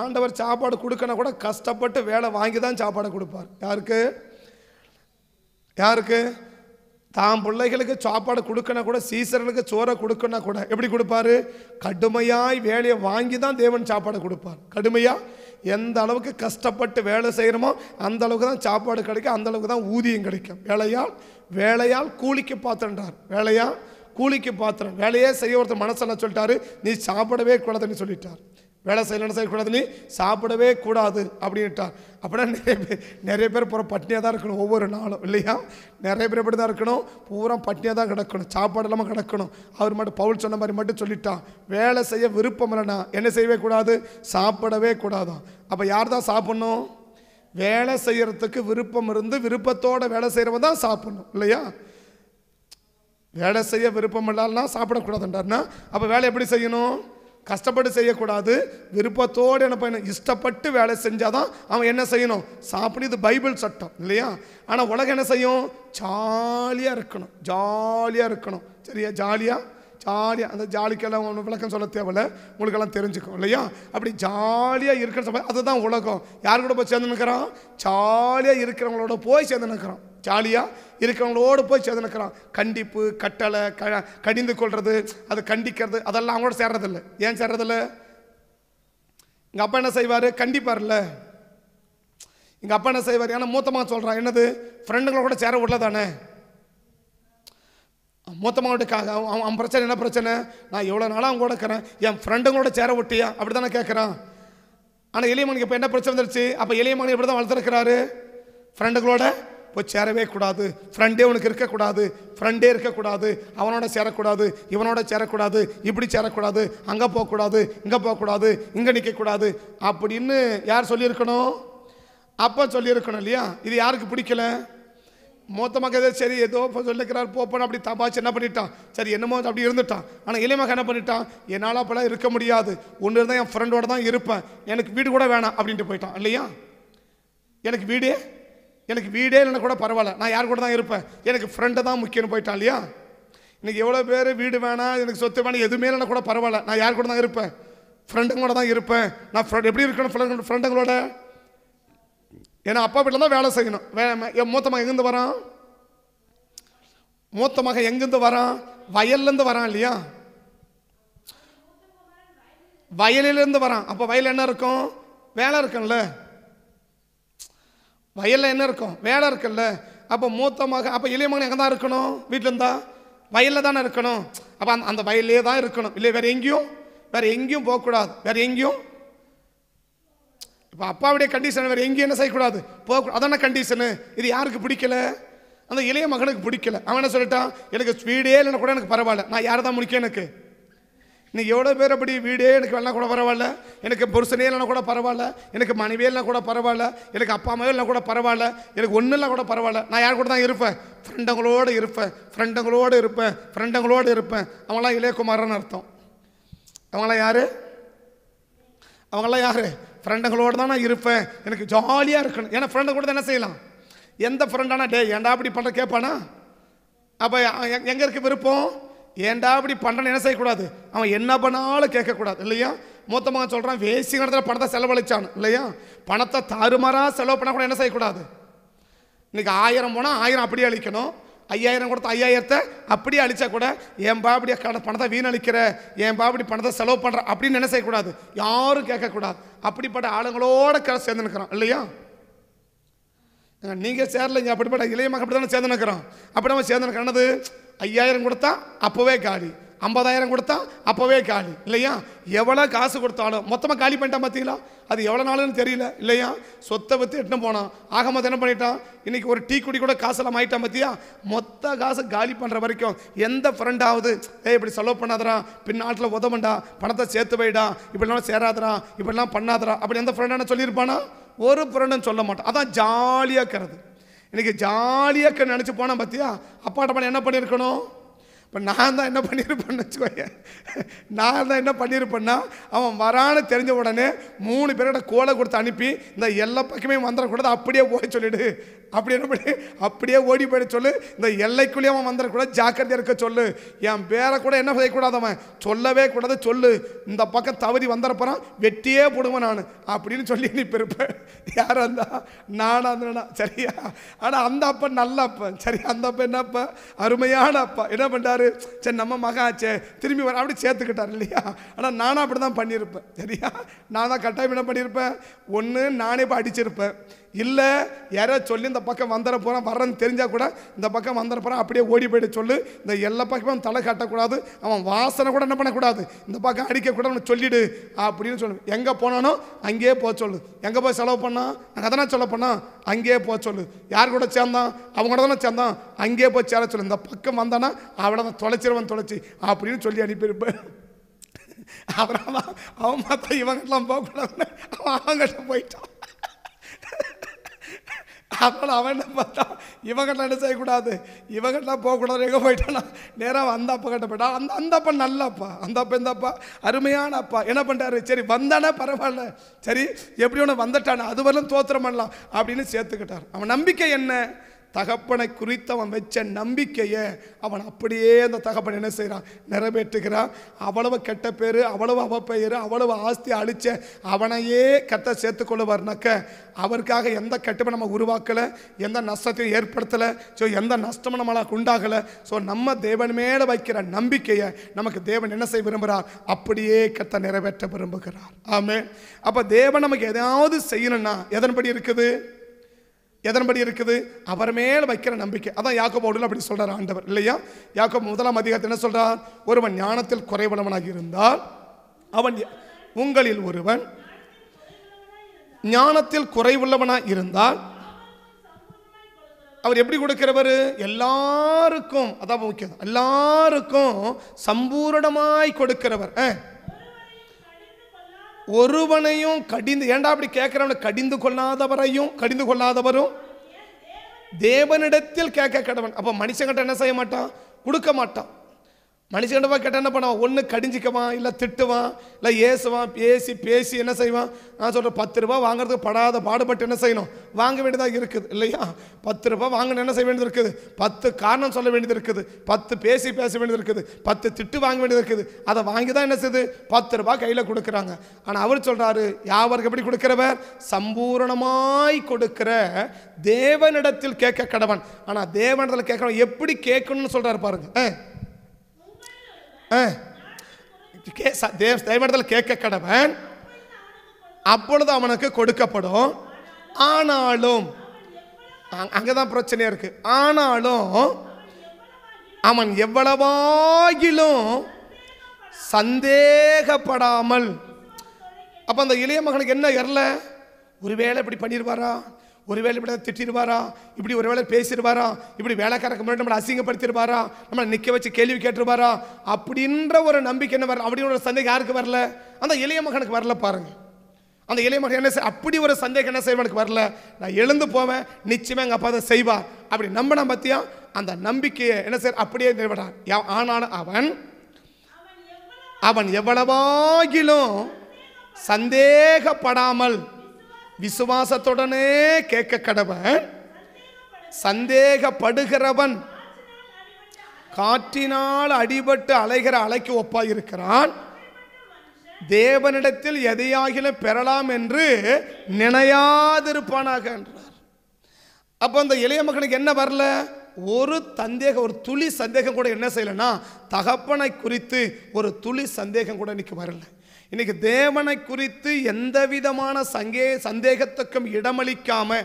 S2: ஆண்டவர் சாப்பாடு கொடுக்கணும் கூட கஷ்டப்பட்டு வேலை வாங்கி தான் சாப்பாடை கொடுப்பார் யாருக்கு யாருக்கு தான் பிள்ளைகளுக்கு சாப்பாடு கொடுக்கணும் கூட சீசர்களுக்கு சோறை கொடுக்கணும் கூட எப்படி கொடுப்பாரு கடுமையாய் வேலையை வாங்கி தான் தேவன் சாப்பாடு கொடுப்பார் கடுமையாக எந்த அளவுக்கு கஷ்டப்பட்டு வேலை செய்கிறோமோ அந்த அளவுக்கு தான் சாப்பாடு கிடைக்கும் அந்த அளவுக்கு தான் ஊதியம் கிடைக்கும் வேலையால் வேலையால் கூலிக்கு பார்த்துன்றார் வேலையால் கூலிக்கு பாத்திரம் வேலையே செய்ய ஒருத்தர் மனசில் சொல்லிட்டாரு நீ சாப்பிடவே கூடாதுன்னு சொல்லிட்டார் வேலை செய்யலன்னு செய்யக்கூடாது நீ சாப்பிடவே கூடாது அப்படின்ட்டார் அப்படின்னா நிறைய பேர் நிறைய பேர் பூரா பட்னியாக தான் இருக்கணும் ஒவ்வொரு நாளும் இல்லையா நிறைய பேர் எப்படி தான் இருக்கணும் பூரா பட்டினியாக தான் கிடக்கணும் சாப்பாடு இல்லாமல் கிடக்கணும் அவர் மட்டும் பவுல் சொன்ன மாதிரி மட்டும் சொல்லிட்டான் வேலை செய்ய விருப்பம் இல்லைனா என்ன செய்யவே கூடாது சாப்பிடவே கூடாதான் அப்போ யார் தான் சாப்பிட்ணும் வேலை செய்கிறதுக்கு விருப்பம் இருந்து விருப்பத்தோடு வேலை செய்கிறவன் தான் சாப்பிட்ணும் இல்லையா வேலை செய்ய விருப்பம் இல்லாலாம் சாப்பிடக்கூடாதுன்றார்னா அப்போ வேலை எப்படி செய்யணும் கஷ்டப்பட்டு செய்யக்கூடாது விருப்பத்தோடு என்ன பண்ண இஷ்டப்பட்டு வேலை செஞ்சால் தான் அவன் என்ன செய்யணும் சாப்பிடு இது பைபிள் சட்டம் இல்லையா ஆனால் உலகம் என்ன செய்யும் ஜாலியாக இருக்கணும் ஜாலியாக இருக்கணும் சரியா ஜாலியாக ஜாலியாக அந்த ஜாலிக்கெல்லாம் ஒன்று விளக்கம் சொல்ல தேவையில்ல உங்களுக்கெல்லாம் தெரிஞ்சுக்கும் இல்லையா அப்படி ஜாலியாக இருக்கிற சமயம் அதுதான் உலகம் யார் கூட போய் சேர்ந்து நிற்கிறான் ஜாலியாக இருக்கிறவங்களோட போய் சேர்ந்து நிற்கிறான் ஜாலியாக இருக்கிறவங்களோடு போய் சேர்ந்துனுக்கிறான் கண்டிப்பு கட்டளை க கடிந்து கொள்வது அதை கண்டிக்கிறது அதெல்லாம் அவங்களோட சேர்றதில்ல ஏன் சேர்றதில்ல எங்கள் அப்பா என்ன செய்வார் கண்டிப்பார்ல எங்கள் அப்பா என்ன செய்வார் ஏன்னா மூத்தமாக சொல்கிறான் என்னது ஃப்ரெண்டுங்களோட கூட சேர விடல தானே மூத்தமாவட்டுக்காக அவன் அவன் பிரச்சனை என்ன பிரச்சனை நான் எவ்வளோ நாளாக அவங்க கூட இருக்கிறேன் என் ஃப்ரெண்டுங்களோட சேர விட்டியா அப்படி தானே கேட்குறான் ஆனால் எளியமனுக்கு இப்போ என்ன பிரச்சனை வந்துருச்சு அப்போ எளியமணி எப்படி தான் வளர்த்துருக்கிறாரு ஃப்ரெண்டுங்களோட போய் சேரவே கூடாது ஃப்ரெண்டே உனக்கு இருக்கக்கூடாது ஃப்ரெண்டே இருக்கக்கூடாது அவனோட சேரக்கூடாது இவனோட சேரக்கூடாது இப்படி சேரக்கூடாது அங்கே போகக்கூடாது இங்கே போகக்கூடாது இங்கே நிற்கக்கூடாது அப்படின்னு யார் சொல்லியிருக்கணும் அப்போ சொல்லியிருக்கணும் இல்லையா இது யாருக்கு பிடிக்கல மொத்த ஏதோ சரி ஏதோ இப்போ சொல்லிக்கிறார் போப்பன் அப்படி தபாச்சு என்ன பண்ணிட்டான் சரி என்னமோ அப்படி இருந்துட்டான் ஆனால் இளைமகன் என்ன பண்ணிட்டான் என்னால் அப்போலாம் இருக்க முடியாது ஒன்று இருந்தால் என் ஃப்ரெண்டோட தான் இருப்பேன் எனக்கு வீடு கூட வேணாம் அப்படின்ட்டு போயிட்டான் இல்லையா எனக்கு வீடே எனக்கு வீடே இல்லைன்னா கூட பரவாயில்ல நான் யார் கூட தான் இருப்பேன் எனக்கு ஃப்ரெண்டை தான் முக்கியம்னு போயிட்டான் இல்லையா இன்னைக்கு எவ்வளோ பேர் வீடு வேணாம் எனக்கு சொத்து வேணாம் எதுவுமே இல்லைன்னா கூட பரவாயில்ல நான் யார் கூட தான் இருப்பேன் ஃப்ரெண்டுங்களோட தான் இருப்பேன் நான் எப்படி இருக்கணும் ஃப்ரெண்டுங்களோட ஏன்னா அப்பா வீட்டில் தான் வேலை செய்யணும் வே என் மூத்த மகன் எங்கேருந்து வரான் மூத்த மகன் எங்கேருந்து வரான் வயல்லேருந்து வரான் இல்லையா வயலிலேருந்து வரான் அப்போ வயல் என்ன இருக்கும் வேலை இருக்கும்ல வயலில் என்ன இருக்கும் வேலை இருக்குல்ல அப்போ மூத்த மகன் அப்போ இளைய மகன் எங்கே தான் இருக்கணும் வீட்டில் இருந்தா வயலில் தானே இருக்கணும் அப்போ அந்த அந்த வயலே தான் இருக்கணும் இல்லை வேறு எங்கேயும் வேறு எங்கேயும் போகக்கூடாது வேறு எங்கேயும் இப்போ அப்பாவுடைய கண்டிஷன் வேறு எங்கேயும் என்ன செய்யக்கூடாது போக அதான கண்டிஷனு இது யாருக்கு பிடிக்கல அந்த இளைய மகனுக்கு பிடிக்கல அவன் என்ன சொல்லிட்டான் எனக்கு ஸ்பீடே இல்லைன்னா கூட எனக்கு பரவாயில்ல நான் யார் தான் முடிக்க எனக்கு இன்னைக்கு எவ்வளோ பேர் அப்படி வீடே எனக்கு வேணா கூட பரவாயில்ல எனக்கு புருஷனே இல்லைனா கூட பரவாயில்ல எனக்கு மனைவியே கூட பரவாயில்ல எனக்கு அப்பா அம்மாவெல்லாம் கூட பரவாயில்ல எனக்கு ஒன்றும் கூட பரவாயில்ல நான் யார் கூட தான் இருப்பேன் ஃப்ரெண்டுங்களோடு இருப்பேன் ஃப்ரெண்டுங்களோடு இருப்பேன் ஃப்ரெண்டுங்களோடு இருப்பேன் அவங்களாம் இளையகுமாரன் அர்த்தம் அவங்களாம் யார் அவங்களாம் யார் ஃப்ரெண்டுங்களோடு தான் நான் இருப்பேன் எனக்கு ஜாலியாக இருக்கணும் ஏன்னா ஃப்ரெண்டு கூட தான் என்ன செய்யலாம் எந்த ஃப்ரெண்டானா டே ஏன்டா அப்படி பண்ணுற கேட்பானா அப்போ எங்கே இருக்க விருப்பம் ஏண்டா அப்படி பண்ணுறேன்னு என்ன செய்யக்கூடாது அவன் என்ன பண்ணாலும் கேட்கக்கூடாது இல்லையா மொத்தமாக சொல்கிறான் வேசி இடத்துல பணத்தை செலவழிச்சான் இல்லையா பணத்தை தாறுமாறாக செலவு பண்ணக்கூட என்ன செய்யக்கூடாது இன்றைக்கி ஆயிரம் போனால் ஆயிரம் அப்படியே அழிக்கணும் ஐயாயிரம் கொடுத்த ஐயாயிரத்தை அப்படியே அழிச்சா கூட ஏன்பா அப்படி பணத்தை வீணழிக்கிற ஏன்பா அப்படி பணத்தை செலவு பண்ணுற அப்படின்னு என்ன செய்யக்கூடாது யாரும் கேட்கக்கூடாது அப்படிப்பட்ட ஆளுங்களோட கரை சேர்ந்து நிற்கிறோம் இல்லையா நீங்கள் சேரலைங்க அப்படிப்பட்ட இளைய மக்கள் அப்படி தானே சேர்ந்து நிற்கிறோம் அப்படி நம்ம சேர்ந்து நிற்கிறோம் ஐயாயிரம் கொடுத்தா அப்போவே காலி ஐம்பதாயிரம் கொடுத்தா அப்போவே காலி இல்லையா எவ்வளோ காசு கொடுத்தாலும் மொத்தமாக காலி பண்ணிட்டான் பார்த்தீங்களா அது எவ்வளோ நாளுன்னு தெரியல இல்லையா சொத்தை பற்றி எட்டுன்னு போனான் ஆக மொத்தம் என்ன பண்ணிட்டான் இன்னைக்கு ஒரு டீ குடி கூட காசெல்லாம் ஆகிட்டான் பார்த்தியா மொத்த காசு காலி பண்ணுற வரைக்கும் எந்த ஃப்ரெண்டாவது ஏ இப்படி செலவு பண்ணாதரா பின்னாட்டில் உதவண்டா பணத்தை சேர்த்து போயிடா இப்படிலாம் சேராதரா இப்படிலாம் பண்ணாதரா அப்படி எந்த ஃப்ரெண்டான சொல்லியிருப்பானா ஒரு ஃப்ரெண்டுன்னு சொல்ல மாட்டான் அதான் ஜாலியாக இருக்கிறது இன்றைக்கி ஜாலியாக நினச்சி போனால் பார்த்தியா அப்பாட்ட பண்ண என்ன பண்ணியிருக்கணும் இப்போ நான் தான் என்ன பண்ணியிருப்பேன்னு வச்சுக்கோங்க நான் தான் என்ன பண்ணியிருப்பேன்னா அவன் வரான்னு தெரிஞ்ச உடனே மூணு பேரோட கோலை கொடுத்து அனுப்பி இந்த எல்லா பக்கமே வந்துடக்கூடாது அப்படியே ஓடி சொல்லிடு அப்படி என்ன பண்ணி அப்படியே ஓடி போயிட சொல்லு இந்த எல்லைக்குள்ளேயே அவன் வந்துடக்கூடாது ஜாக்கிரதையாக இருக்க சொல்லு என் பேரை கூட என்ன செய்யக்கூடாது அவன் சொல்லவே கூடாது சொல்லு இந்த பக்கம் தவறி வந்துடப்போறான் வெட்டியே போடுவேன் நான் அப்படின்னு சொல்லி நீ பெருப்பேன் யார் அந்த நானா சரியா ஆனால் அந்த அப்பா நல்ல அப்பன் சரி அந்த அப்பா என்ன அப்பா அருமையான அப்பா என்ன பண்ணுறாரு சொன்னார் சரி நம்ம மகாச்சே திரும்பி வர அப்படி சேர்த்துக்கிட்டார் இல்லையா ஆனால் நானும் அப்படி தான் பண்ணியிருப்பேன் சரியா நான் தான் கட்டாயம் என்ன பண்ணியிருப்பேன் ஒன்று நானே இப்போ அடிச்சிருப்பேன் இல்லை யாரோ சொல்லி இந்த பக்கம் வந்துட போகிறான் வர்றேன்னு தெரிஞ்சால் கூட இந்த பக்கம் வந்துட போகிறான் அப்படியே ஓடி போயிட்டு சொல்லு இந்த எல்லா பக்கமும் தலை காட்டக்கூடாது அவன் வாசனை கூட என்ன பண்ணக்கூடாது இந்த பக்கம் அடிக்கக்கூடாது சொல்லிடு அப்படின்னு சொல்லு எங்கே போனானோ அங்கேயே போக சொல்லு எங்கே போய் செலவு பண்ணான் அங்கே தானே செலவு பண்ணான் அங்கேயே போக சொல்லு யார் கூட சேர்ந்தான் அவங்க கூட தானே சேர்ந்தான் அங்கேயே போய் சேர சொல்லு இந்த பக்கம் வந்தானா அவளை தான் தொலைச்சிருவன் தொலைச்சி அப்படின்னு சொல்லி அனுப்பியிருப்பேன் அவரால் அவன் பார்த்தா இவங்கெல்லாம் போகக்கூடாதுன்னு அவன் அவங்ககிட்ட போயிட்டான் அதனால் அவன் என்ன இவங்கிட்ட என்ன செய்யக்கூடாது இவங்கிட்டலாம் போகக்கூடாது எங்கே போயிட்டானா நேராக அந்த அப்பா கிட்ட போயிட்டான் அந்த அந்த அப்பா நல்ல அப்பா அந்த அப்பா இந்த அப்பா அருமையான அப்பா என்ன பண்ணுறாரு சரி வந்தானே பரவாயில்ல சரி எப்படி ஒன்று வந்துட்டானே அது வரலாம் தோத்திரம் பண்ணலாம் அப்படின்னு சேர்த்துக்கிட்டார் அவன் நம்பிக்கை என்ன தகப்பனை குறித்து அவன் வச்ச நம்பிக்கையை அவன் அப்படியே அந்த தகப்பன் என்ன செய்கிறான் நிறைவேற்றுகிறான் அவ்வளவு கெட்ட பேர் அவ்வளவு அவப்பெயர் அவ்வளவு ஆஸ்தி அழிச்ச அவனையே சேர்த்து கொள்ளுவார்னாக்க அவருக்காக எந்த கெட்டப்பை நம்ம உருவாக்கலை எந்த நஷ்டத்தையும் ஏற்படுத்தலை ஸோ எந்த நஷ்டமும் நம்மளால் உண்டாகலை ஸோ நம்ம தேவன் மேலே வைக்கிற நம்பிக்கையை நமக்கு தேவன் என்ன செய்ய விரும்புகிறார் அப்படியே கத்த நிறைவேற்ற விரும்புகிறார் ஆமே அப்போ தேவன் நமக்கு எதாவது செய்யணும்னா எதன்படி இருக்குது எதன்படி இருக்குது அவர் மேல் வைக்கிற நம்பிக்கை அதான் யாக்கோபோடு அப்படி சொல்கிறார் ஆண்டவர் இல்லையா யாக்கோ முதலாம் அதிகாரத்தை என்ன சொல்கிறார் ஒருவன் ஞானத்தில் குறைவனவனாக இருந்தால் அவன் உங்களில் ஒருவன் ஞானத்தில் குறைவுள்ளவனாக இருந்தால் அவர் எப்படி கொடுக்கிறவர் எல்லாருக்கும் அதான் முக்கியம் எல்லாருக்கும் சம்பூரணமாய் கொடுக்கிறவர் ஒருவனையும் கடிந்து ஏண்டா அப்படி கேட்குறவன கடிந்து கொள்ளாதவரையும் கடிந்து கொள்ளாதவரும் தேவனிடத்தில் கேட்க கடவன் அப்போ மனுஷங்கிட்ட என்ன செய்ய மாட்டான் கொடுக்க மாட்டான் மனுஷன்டவா கேட்டால் என்ன பண்ணுவான் ஒன்று கடிஞ்சிக்கவான் இல்லை திட்டுவான் இல்லை ஏசுவான் பேசி பேசி என்ன செய்வான் நான் சொல்கிறேன் பத்து ரூபா வாங்குறதுக்கு படாத பாடுபட்டு என்ன செய்யணும் வாங்க வேண்டியதாக இருக்குது இல்லையா பத்து ரூபா வாங்கணும் என்ன செய்ய வேண்டியது இருக்குது பத்து காரணம் சொல்ல வேண்டியது இருக்குது பத்து பேசி பேச வேண்டியது இருக்குது பத்து திட்டு வாங்க வேண்டியது இருக்குது அதை வாங்கி தான் என்ன செய்யுது பத்து ரூபா கையில் கொடுக்குறாங்க ஆனால் அவர் சொல்கிறாரு யாவருக்கு எப்படி கொடுக்குறவர் சம்பூரணமாய் கொடுக்குற தேவனிடத்தில் கேட்க கடவன் ஆனால் தேவனிடத்தில் கேட்கணும் எப்படி கேட்கணும்னு சொல்கிறாரு பாருங்க தேவனிடத்தில் கேட்க கடவன் அப்பொழுது அவனுக்கு கொடுக்கப்படும் ஆனாலும் அங்கே தான் பிரச்சனையாக ஆனாலும் அவன் எவ்வளவாகிலும் சந்தேகப்படாமல் அப்போ அந்த இளைய மகனுக்கு என்ன எரல ஒருவேளை இப்படி பண்ணிடுவாரா ஒருவேளை இப்படி திட்டிருவாரா இப்படி ஒருவேளை பேசிடுவாரா இப்படி வேலைக்காரக்கு முன்னாடி நம்மளை அசிங்கப்படுத்திடுவாரா நம்மளை நிற்க வச்சு கேள்வி கேட்டுருவாரா அப்படின்ற ஒரு நம்பிக்கை என்ன வரல அப்படின்னு ஒரு சந்தேகம் யாருக்கு வரல அந்த இளைய மகனுக்கு வரல பாருங்கள் அந்த இளைய மகன் என்ன அப்படி ஒரு சந்தேகம் என்ன செய்வனுக்கு வரல நான் எழுந்து போவேன் நிச்சயமாக எங்கள் அப்பா அதை செய்வார் அப்படி நம்பின பற்றியா அந்த நம்பிக்கையை என்ன செய்ய அப்படியே நிறைவேறான் ஆனால் அவன் அவன் எவ்வளவாகிலும் சந்தேகப்படாமல் விசுவாசத்துடனே கேட்க கடவன் சந்தேகப்படுகிறவன் காற்றினால் அடிபட்டு அலைகிற அலைக்கு ஒப்பாக இருக்கிறான் தேவனிடத்தில் எதையாகிலும் பெறலாம் என்று நினையாதிருப்பானாக என்றார் அப்போ அந்த இளைய மகனுக்கு என்ன வரல ஒரு சந்தேகம் ஒரு துளி சந்தேகம் கூட என்ன செய்யலைன்னா தகப்பனை குறித்து ஒரு துளி சந்தேகம் கூட இன்னைக்கு வரலை இன்றைக்கி தேவனை குறித்து எந்த விதமான சங்கே சந்தேகத்துக்கும் இடமளிக்காமல்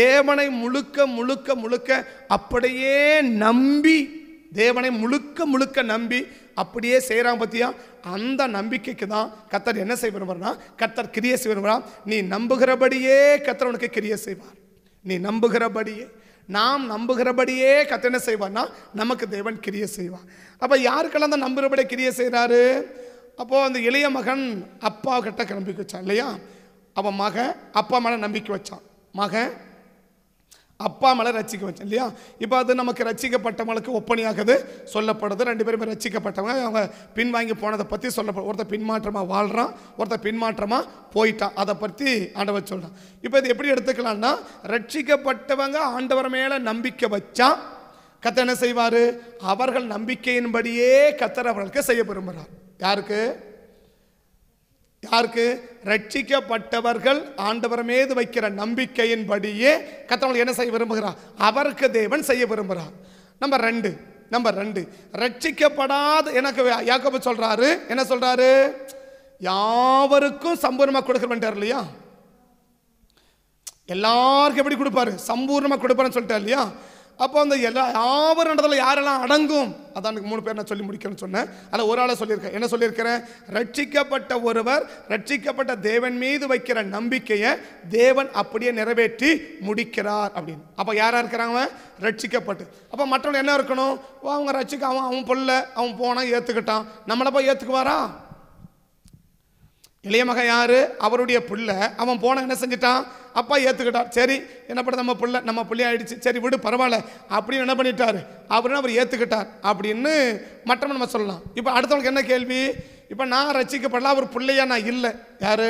S2: தேவனை முழுக்க முழுக்க முழுக்க அப்படியே நம்பி தேவனை முழுக்க முழுக்க நம்பி அப்படியே செய்கிறான் பற்றியா அந்த நம்பிக்கைக்கு தான் கத்தர் என்ன செய்ய விரும்புகிறனா கத்தர் கிரிய செய்ய விரும்புகிறான் நீ நம்புகிறபடியே கத்தர் உனக்கு கிரிய செய்வார் நீ நம்புகிறபடியே நாம் நம்புகிறபடியே கத்தனை செய்வார்னா நமக்கு தேவன் கிரிய செய்வார் அப்போ யாருக்கெல்லாம் தான் நம்புகிறபடியே கிரிய செய்கிறாரு அப்போது அந்த இளைய மகன் அப்பா கிட்ட நம்பிக்கை வச்சான் இல்லையா அவன் மக அப்பா மேலே நம்பிக்கை வச்சான் மக அப்பா மேலே ரசிக்க வச்சேன் இல்லையா இப்போ அது நமக்கு ரசிக்கப்பட்டவங்களுக்கு ஒப்பனையாகுது சொல்லப்படுது ரெண்டு பேருமே ரசிக்கப்பட்டவங்க அவங்க பின்வாங்கி போனதை பற்றி சொல்லப்படும் ஒருத்தர் பின்மாற்றமாக வாழ்கிறான் ஒருத்தர் பின்மாற்றமாக போயிட்டான் அதை பற்றி ஆண்டவர் சொல்கிறான் இப்போ இது எப்படி எடுத்துக்கலாம்னா ரட்சிக்கப்பட்டவங்க ஆண்டவர் மேலே நம்பிக்கை வச்சா கத்தனை என்ன செய்வார் அவர்கள் நம்பிக்கையின்படியே கத்தர் அவர்களுக்கு செய்ய விரும்புகிறார் யாருக்கு யாருக்கு ரட்சிக்கப்பட்டவர்கள் ஆண்டவர் மீது வைக்கிற நம்பிக்கையின்படியே கத்தவங்க என்ன செய்ய விரும்புகிறார் அவருக்கு தேவன் செய்ய விரும்புகிறார் நம்பர் ரெண்டு நம்பர் ரெண்டு ரட்சிக்கப்படாத எனக்கு யாக்கப்ப சொல்றாரு என்ன சொல்றாரு யாவருக்கும் சம்பூர்ணமாக கொடுக்குறேன்ட்டார் இல்லையா எல்லாருக்கும் எப்படி கொடுப்பாரு சம்பூர்ணமாக கொடுப்பாருன்னு சொல்லிட்டார் இல்லையா அப்போ அந்த எல்லா யாவரும் இடத்துல யாரெல்லாம் அடங்கும் அதான் மூணு பேர் நான் சொல்லி முடிக்கணும்னு சொன்னேன் அதில் ஒரு ஆளை சொல்லியிருக்கேன் என்ன சொல்லியிருக்கிறேன் ரட்சிக்கப்பட்ட ஒருவர் ரட்சிக்கப்பட்ட தேவன் மீது வைக்கிற நம்பிக்கையை தேவன் அப்படியே நிறைவேற்றி முடிக்கிறார் அப்படின்னு அப்போ யாராக இருக்கிறாங்க ரட்சிக்கப்பட்டு அப்போ மற்றவங்க என்ன இருக்கணும் அவங்க ரட்சிக்க அவன் அவன் பொல்ல அவன் போனால் ஏற்றுக்கிட்டான் நம்மளை போய் ஏற்றுக்குவாரா இளைய மக யார் அவருடைய பிள்ளை அவன் போன என்ன செஞ்சிட்டான் அப்பா ஏற்றுக்கிட்டான் சரி என்ன பண்ண நம்ம பிள்ளை நம்ம பிள்ளை ஆயிடுச்சு சரி விடு பரவாயில்ல அப்படின்னு என்ன பண்ணிட்டார் அப்படின்னு அவர் ஏற்றுக்கிட்டார் அப்படின்னு மற்றவன் நம்ம சொல்லலாம் இப்போ அடுத்தவனுக்கு என்ன கேள்வி இப்போ நான் ரசிக்கப்படல அவர் பிள்ளையா நான் இல்லை யார்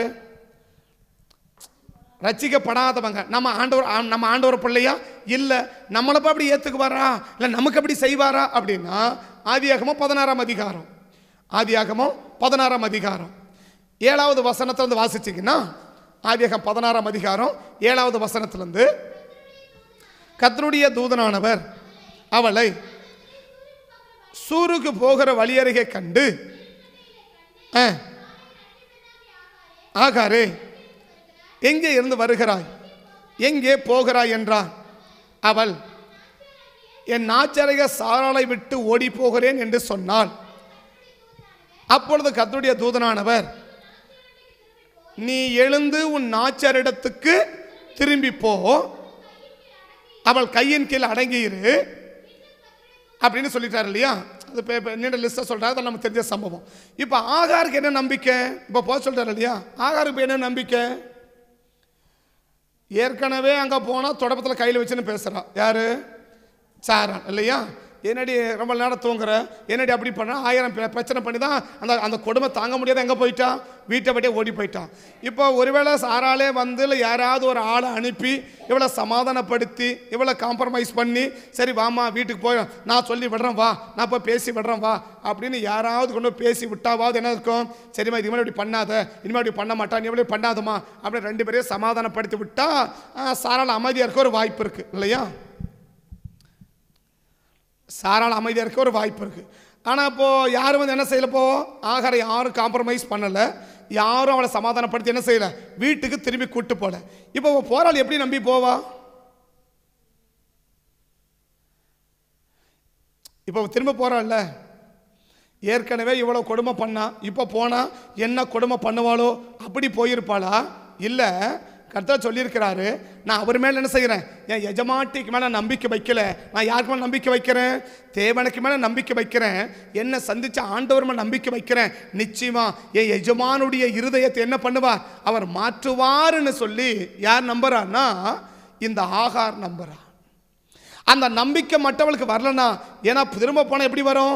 S2: ரச்சிக்கப்படாதவங்க நம்ம ஆண்டவர் நம்ம ஆண்டவர் பிள்ளையா இல்லை நம்மளப்போ அப்படி ஏற்றுக்குவாரா இல்லை நமக்கு அப்படி செய்வாரா அப்படின்னா ஆதியாகமோ பதினாறாம் அதிகாரம் ஆதியாகமோ பதினாறாம் அதிகாரம் ஏழாவது வசனத்திலேருந்து வாசிச்சிங்கன்னா ஆவியகம் பதினாறாம் அதிகாரம் ஏழாவது வசனத்திலிருந்து கத்தனுடைய தூதனானவர் அவளை சூருக்கு போகிற வழியருகே கண்டு ஆகாரே எங்கே இருந்து வருகிறாய் எங்கே போகிறாய் என்றார் அவள் என் நாச்சரிய சாராளை விட்டு ஓடி போகிறேன் என்று சொன்னாள் அப்பொழுது கத்துடைய தூதனானவர் நீ எழுந்து உன் நாச்சரிடத்துக்கு திரும்பி போ அவள் கையின் கீழ் அடங்கியிரு அப்படின்னு சொல்லிட்டார் இல்லையா அது நீண்ட லிஸ்ட்டை சொல்கிறார் அதை நம்ம தெரிஞ்ச சம்பவம் இப்போ ஆகாருக்கு என்ன நம்பிக்கை இப்போ போக சொல்கிறார் இல்லையா ஆகாருக்கு என்ன நம்பிக்கை ஏற்கனவே அங்கே போனால் தொடப்பத்தில் கையில் வச்சுன்னு பேசுகிறான் யார் சாரான் இல்லையா என்னடி ரொம்ப நேரம் தூங்குற என்னடி அப்படி பண்ணால் ஆயிரம் பிரச்சனை பண்ணி தான் அந்த அந்த கொடுமை தாங்க முடியாத எங்கே போயிட்டான் வீட்டை விட்டே ஓடி போயிட்டான் இப்போ ஒருவேளை சாராலே வந்து இல்லை யாராவது ஒரு ஆளை அனுப்பி இவ்வளோ சமாதானப்படுத்தி இவ்வளோ காம்ப்ரமைஸ் பண்ணி சரி வாமா வீட்டுக்கு போய் நான் சொல்லி விடுறேன் வா நான் போய் பேசி விடுறேன் வா அப்படின்னு யாராவது கொண்டு பேசி விட்டாவாவது என்ன இருக்கும் சரிம்மா இது மாதிரி பண்ணாத இனிமேல் இப்படி பண்ண மாட்டான் நீ பண்ணாதம்மா அப்படின்னு ரெண்டு பேரையும் சமாதானப்படுத்தி விட்டால் சாரால் அமைதியாக இருக்க ஒரு வாய்ப்பு இருக்குது இல்லையா சாரால் அமைதியாக இருக்க ஒரு வாய்ப்பு இருக்குது ஆனால் இப்போது யாரும் வந்து என்ன செய்யலப்போ ஆகாரை யாரும் காம்ப்ரமைஸ் பண்ணலை யாரும் அவளை சமாதானப்படுத்தி என்ன செய்யலை வீட்டுக்கு திரும்பி கூப்பிட்டு போகல இப்போ போராளி எப்படி நம்பி போவா இப்போ திரும்ப போகிறாள்ல ஏற்கனவே இவ்வளோ கொடுமை பண்ணா இப்போ போனால் என்ன கொடுமை பண்ணுவாளோ அப்படி போயிருப்பாளா இல்லை கர்த்தா சொல்லியிருக்கிறாரு நான் அவர் மேலே என்ன செய்கிறேன் என் எஜமாட்டிக்கு மேலே நம்பிக்கை வைக்கல நான் யாருக்கு மேலே நம்பிக்கை வைக்கிறேன் தேவனுக்கு மேலே நம்பிக்கை வைக்கிறேன் என்னை சந்தித்த ஆண்டவர் மேலே நம்பிக்கை வைக்கிறேன் நிச்சயமாக என் எஜமானுடைய இருதயத்தை என்ன பண்ணுவார் அவர் மாற்றுவார்னு சொல்லி யார் நம்புறான்னா இந்த ஆகார் நம்புறா அந்த நம்பிக்கை மற்றவளுக்கு வரலன்னா ஏன்னா திரும்ப போனால் எப்படி வரும்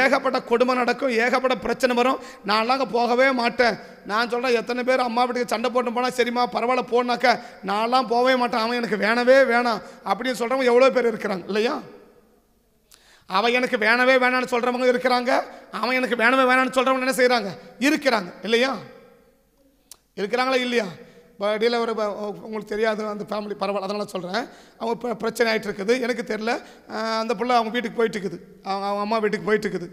S2: ஏகப்பட்ட கொடுமை நடக்கும் ஏகப்பட்ட பிரச்சனை வரும் நான்லாம் அங்கே போகவே மாட்டேன் நான் சொல்கிறேன் எத்தனை பேர் அம்மா வீட்டுக்கு சண்டை போட்டு போனால் சரிம்மா பரவாயில்ல போனாக்க நான்லாம் போகவே மாட்டேன் அவன் எனக்கு வேணவே வேணாம் அப்படின்னு சொல்கிறவங்க எவ்வளோ பேர் இருக்கிறாங்க இல்லையா அவன் எனக்கு வேணவே வேணான்னு சொல்கிறவங்க இருக்கிறாங்க அவன் எனக்கு வேணவே வேணான்னு சொல்கிறவங்க என்ன செய்கிறாங்க இருக்கிறாங்க இல்லையா இருக்கிறாங்களா இல்லையா இப்போ இடையில் ஒரு உங்களுக்கு தெரியாது அந்த ஃபேமிலி பரவாயில்ல அதனால் சொல்கிறேன் அவங்க இப்போ பிரச்சனை ஆகிட்டு இருக்குது எனக்கு தெரில அந்த பிள்ளை அவங்க வீட்டுக்கு போயிட்டுருக்குது அவங்க அவங்க அம்மா வீட்டுக்கு போயிட்டுருக்குது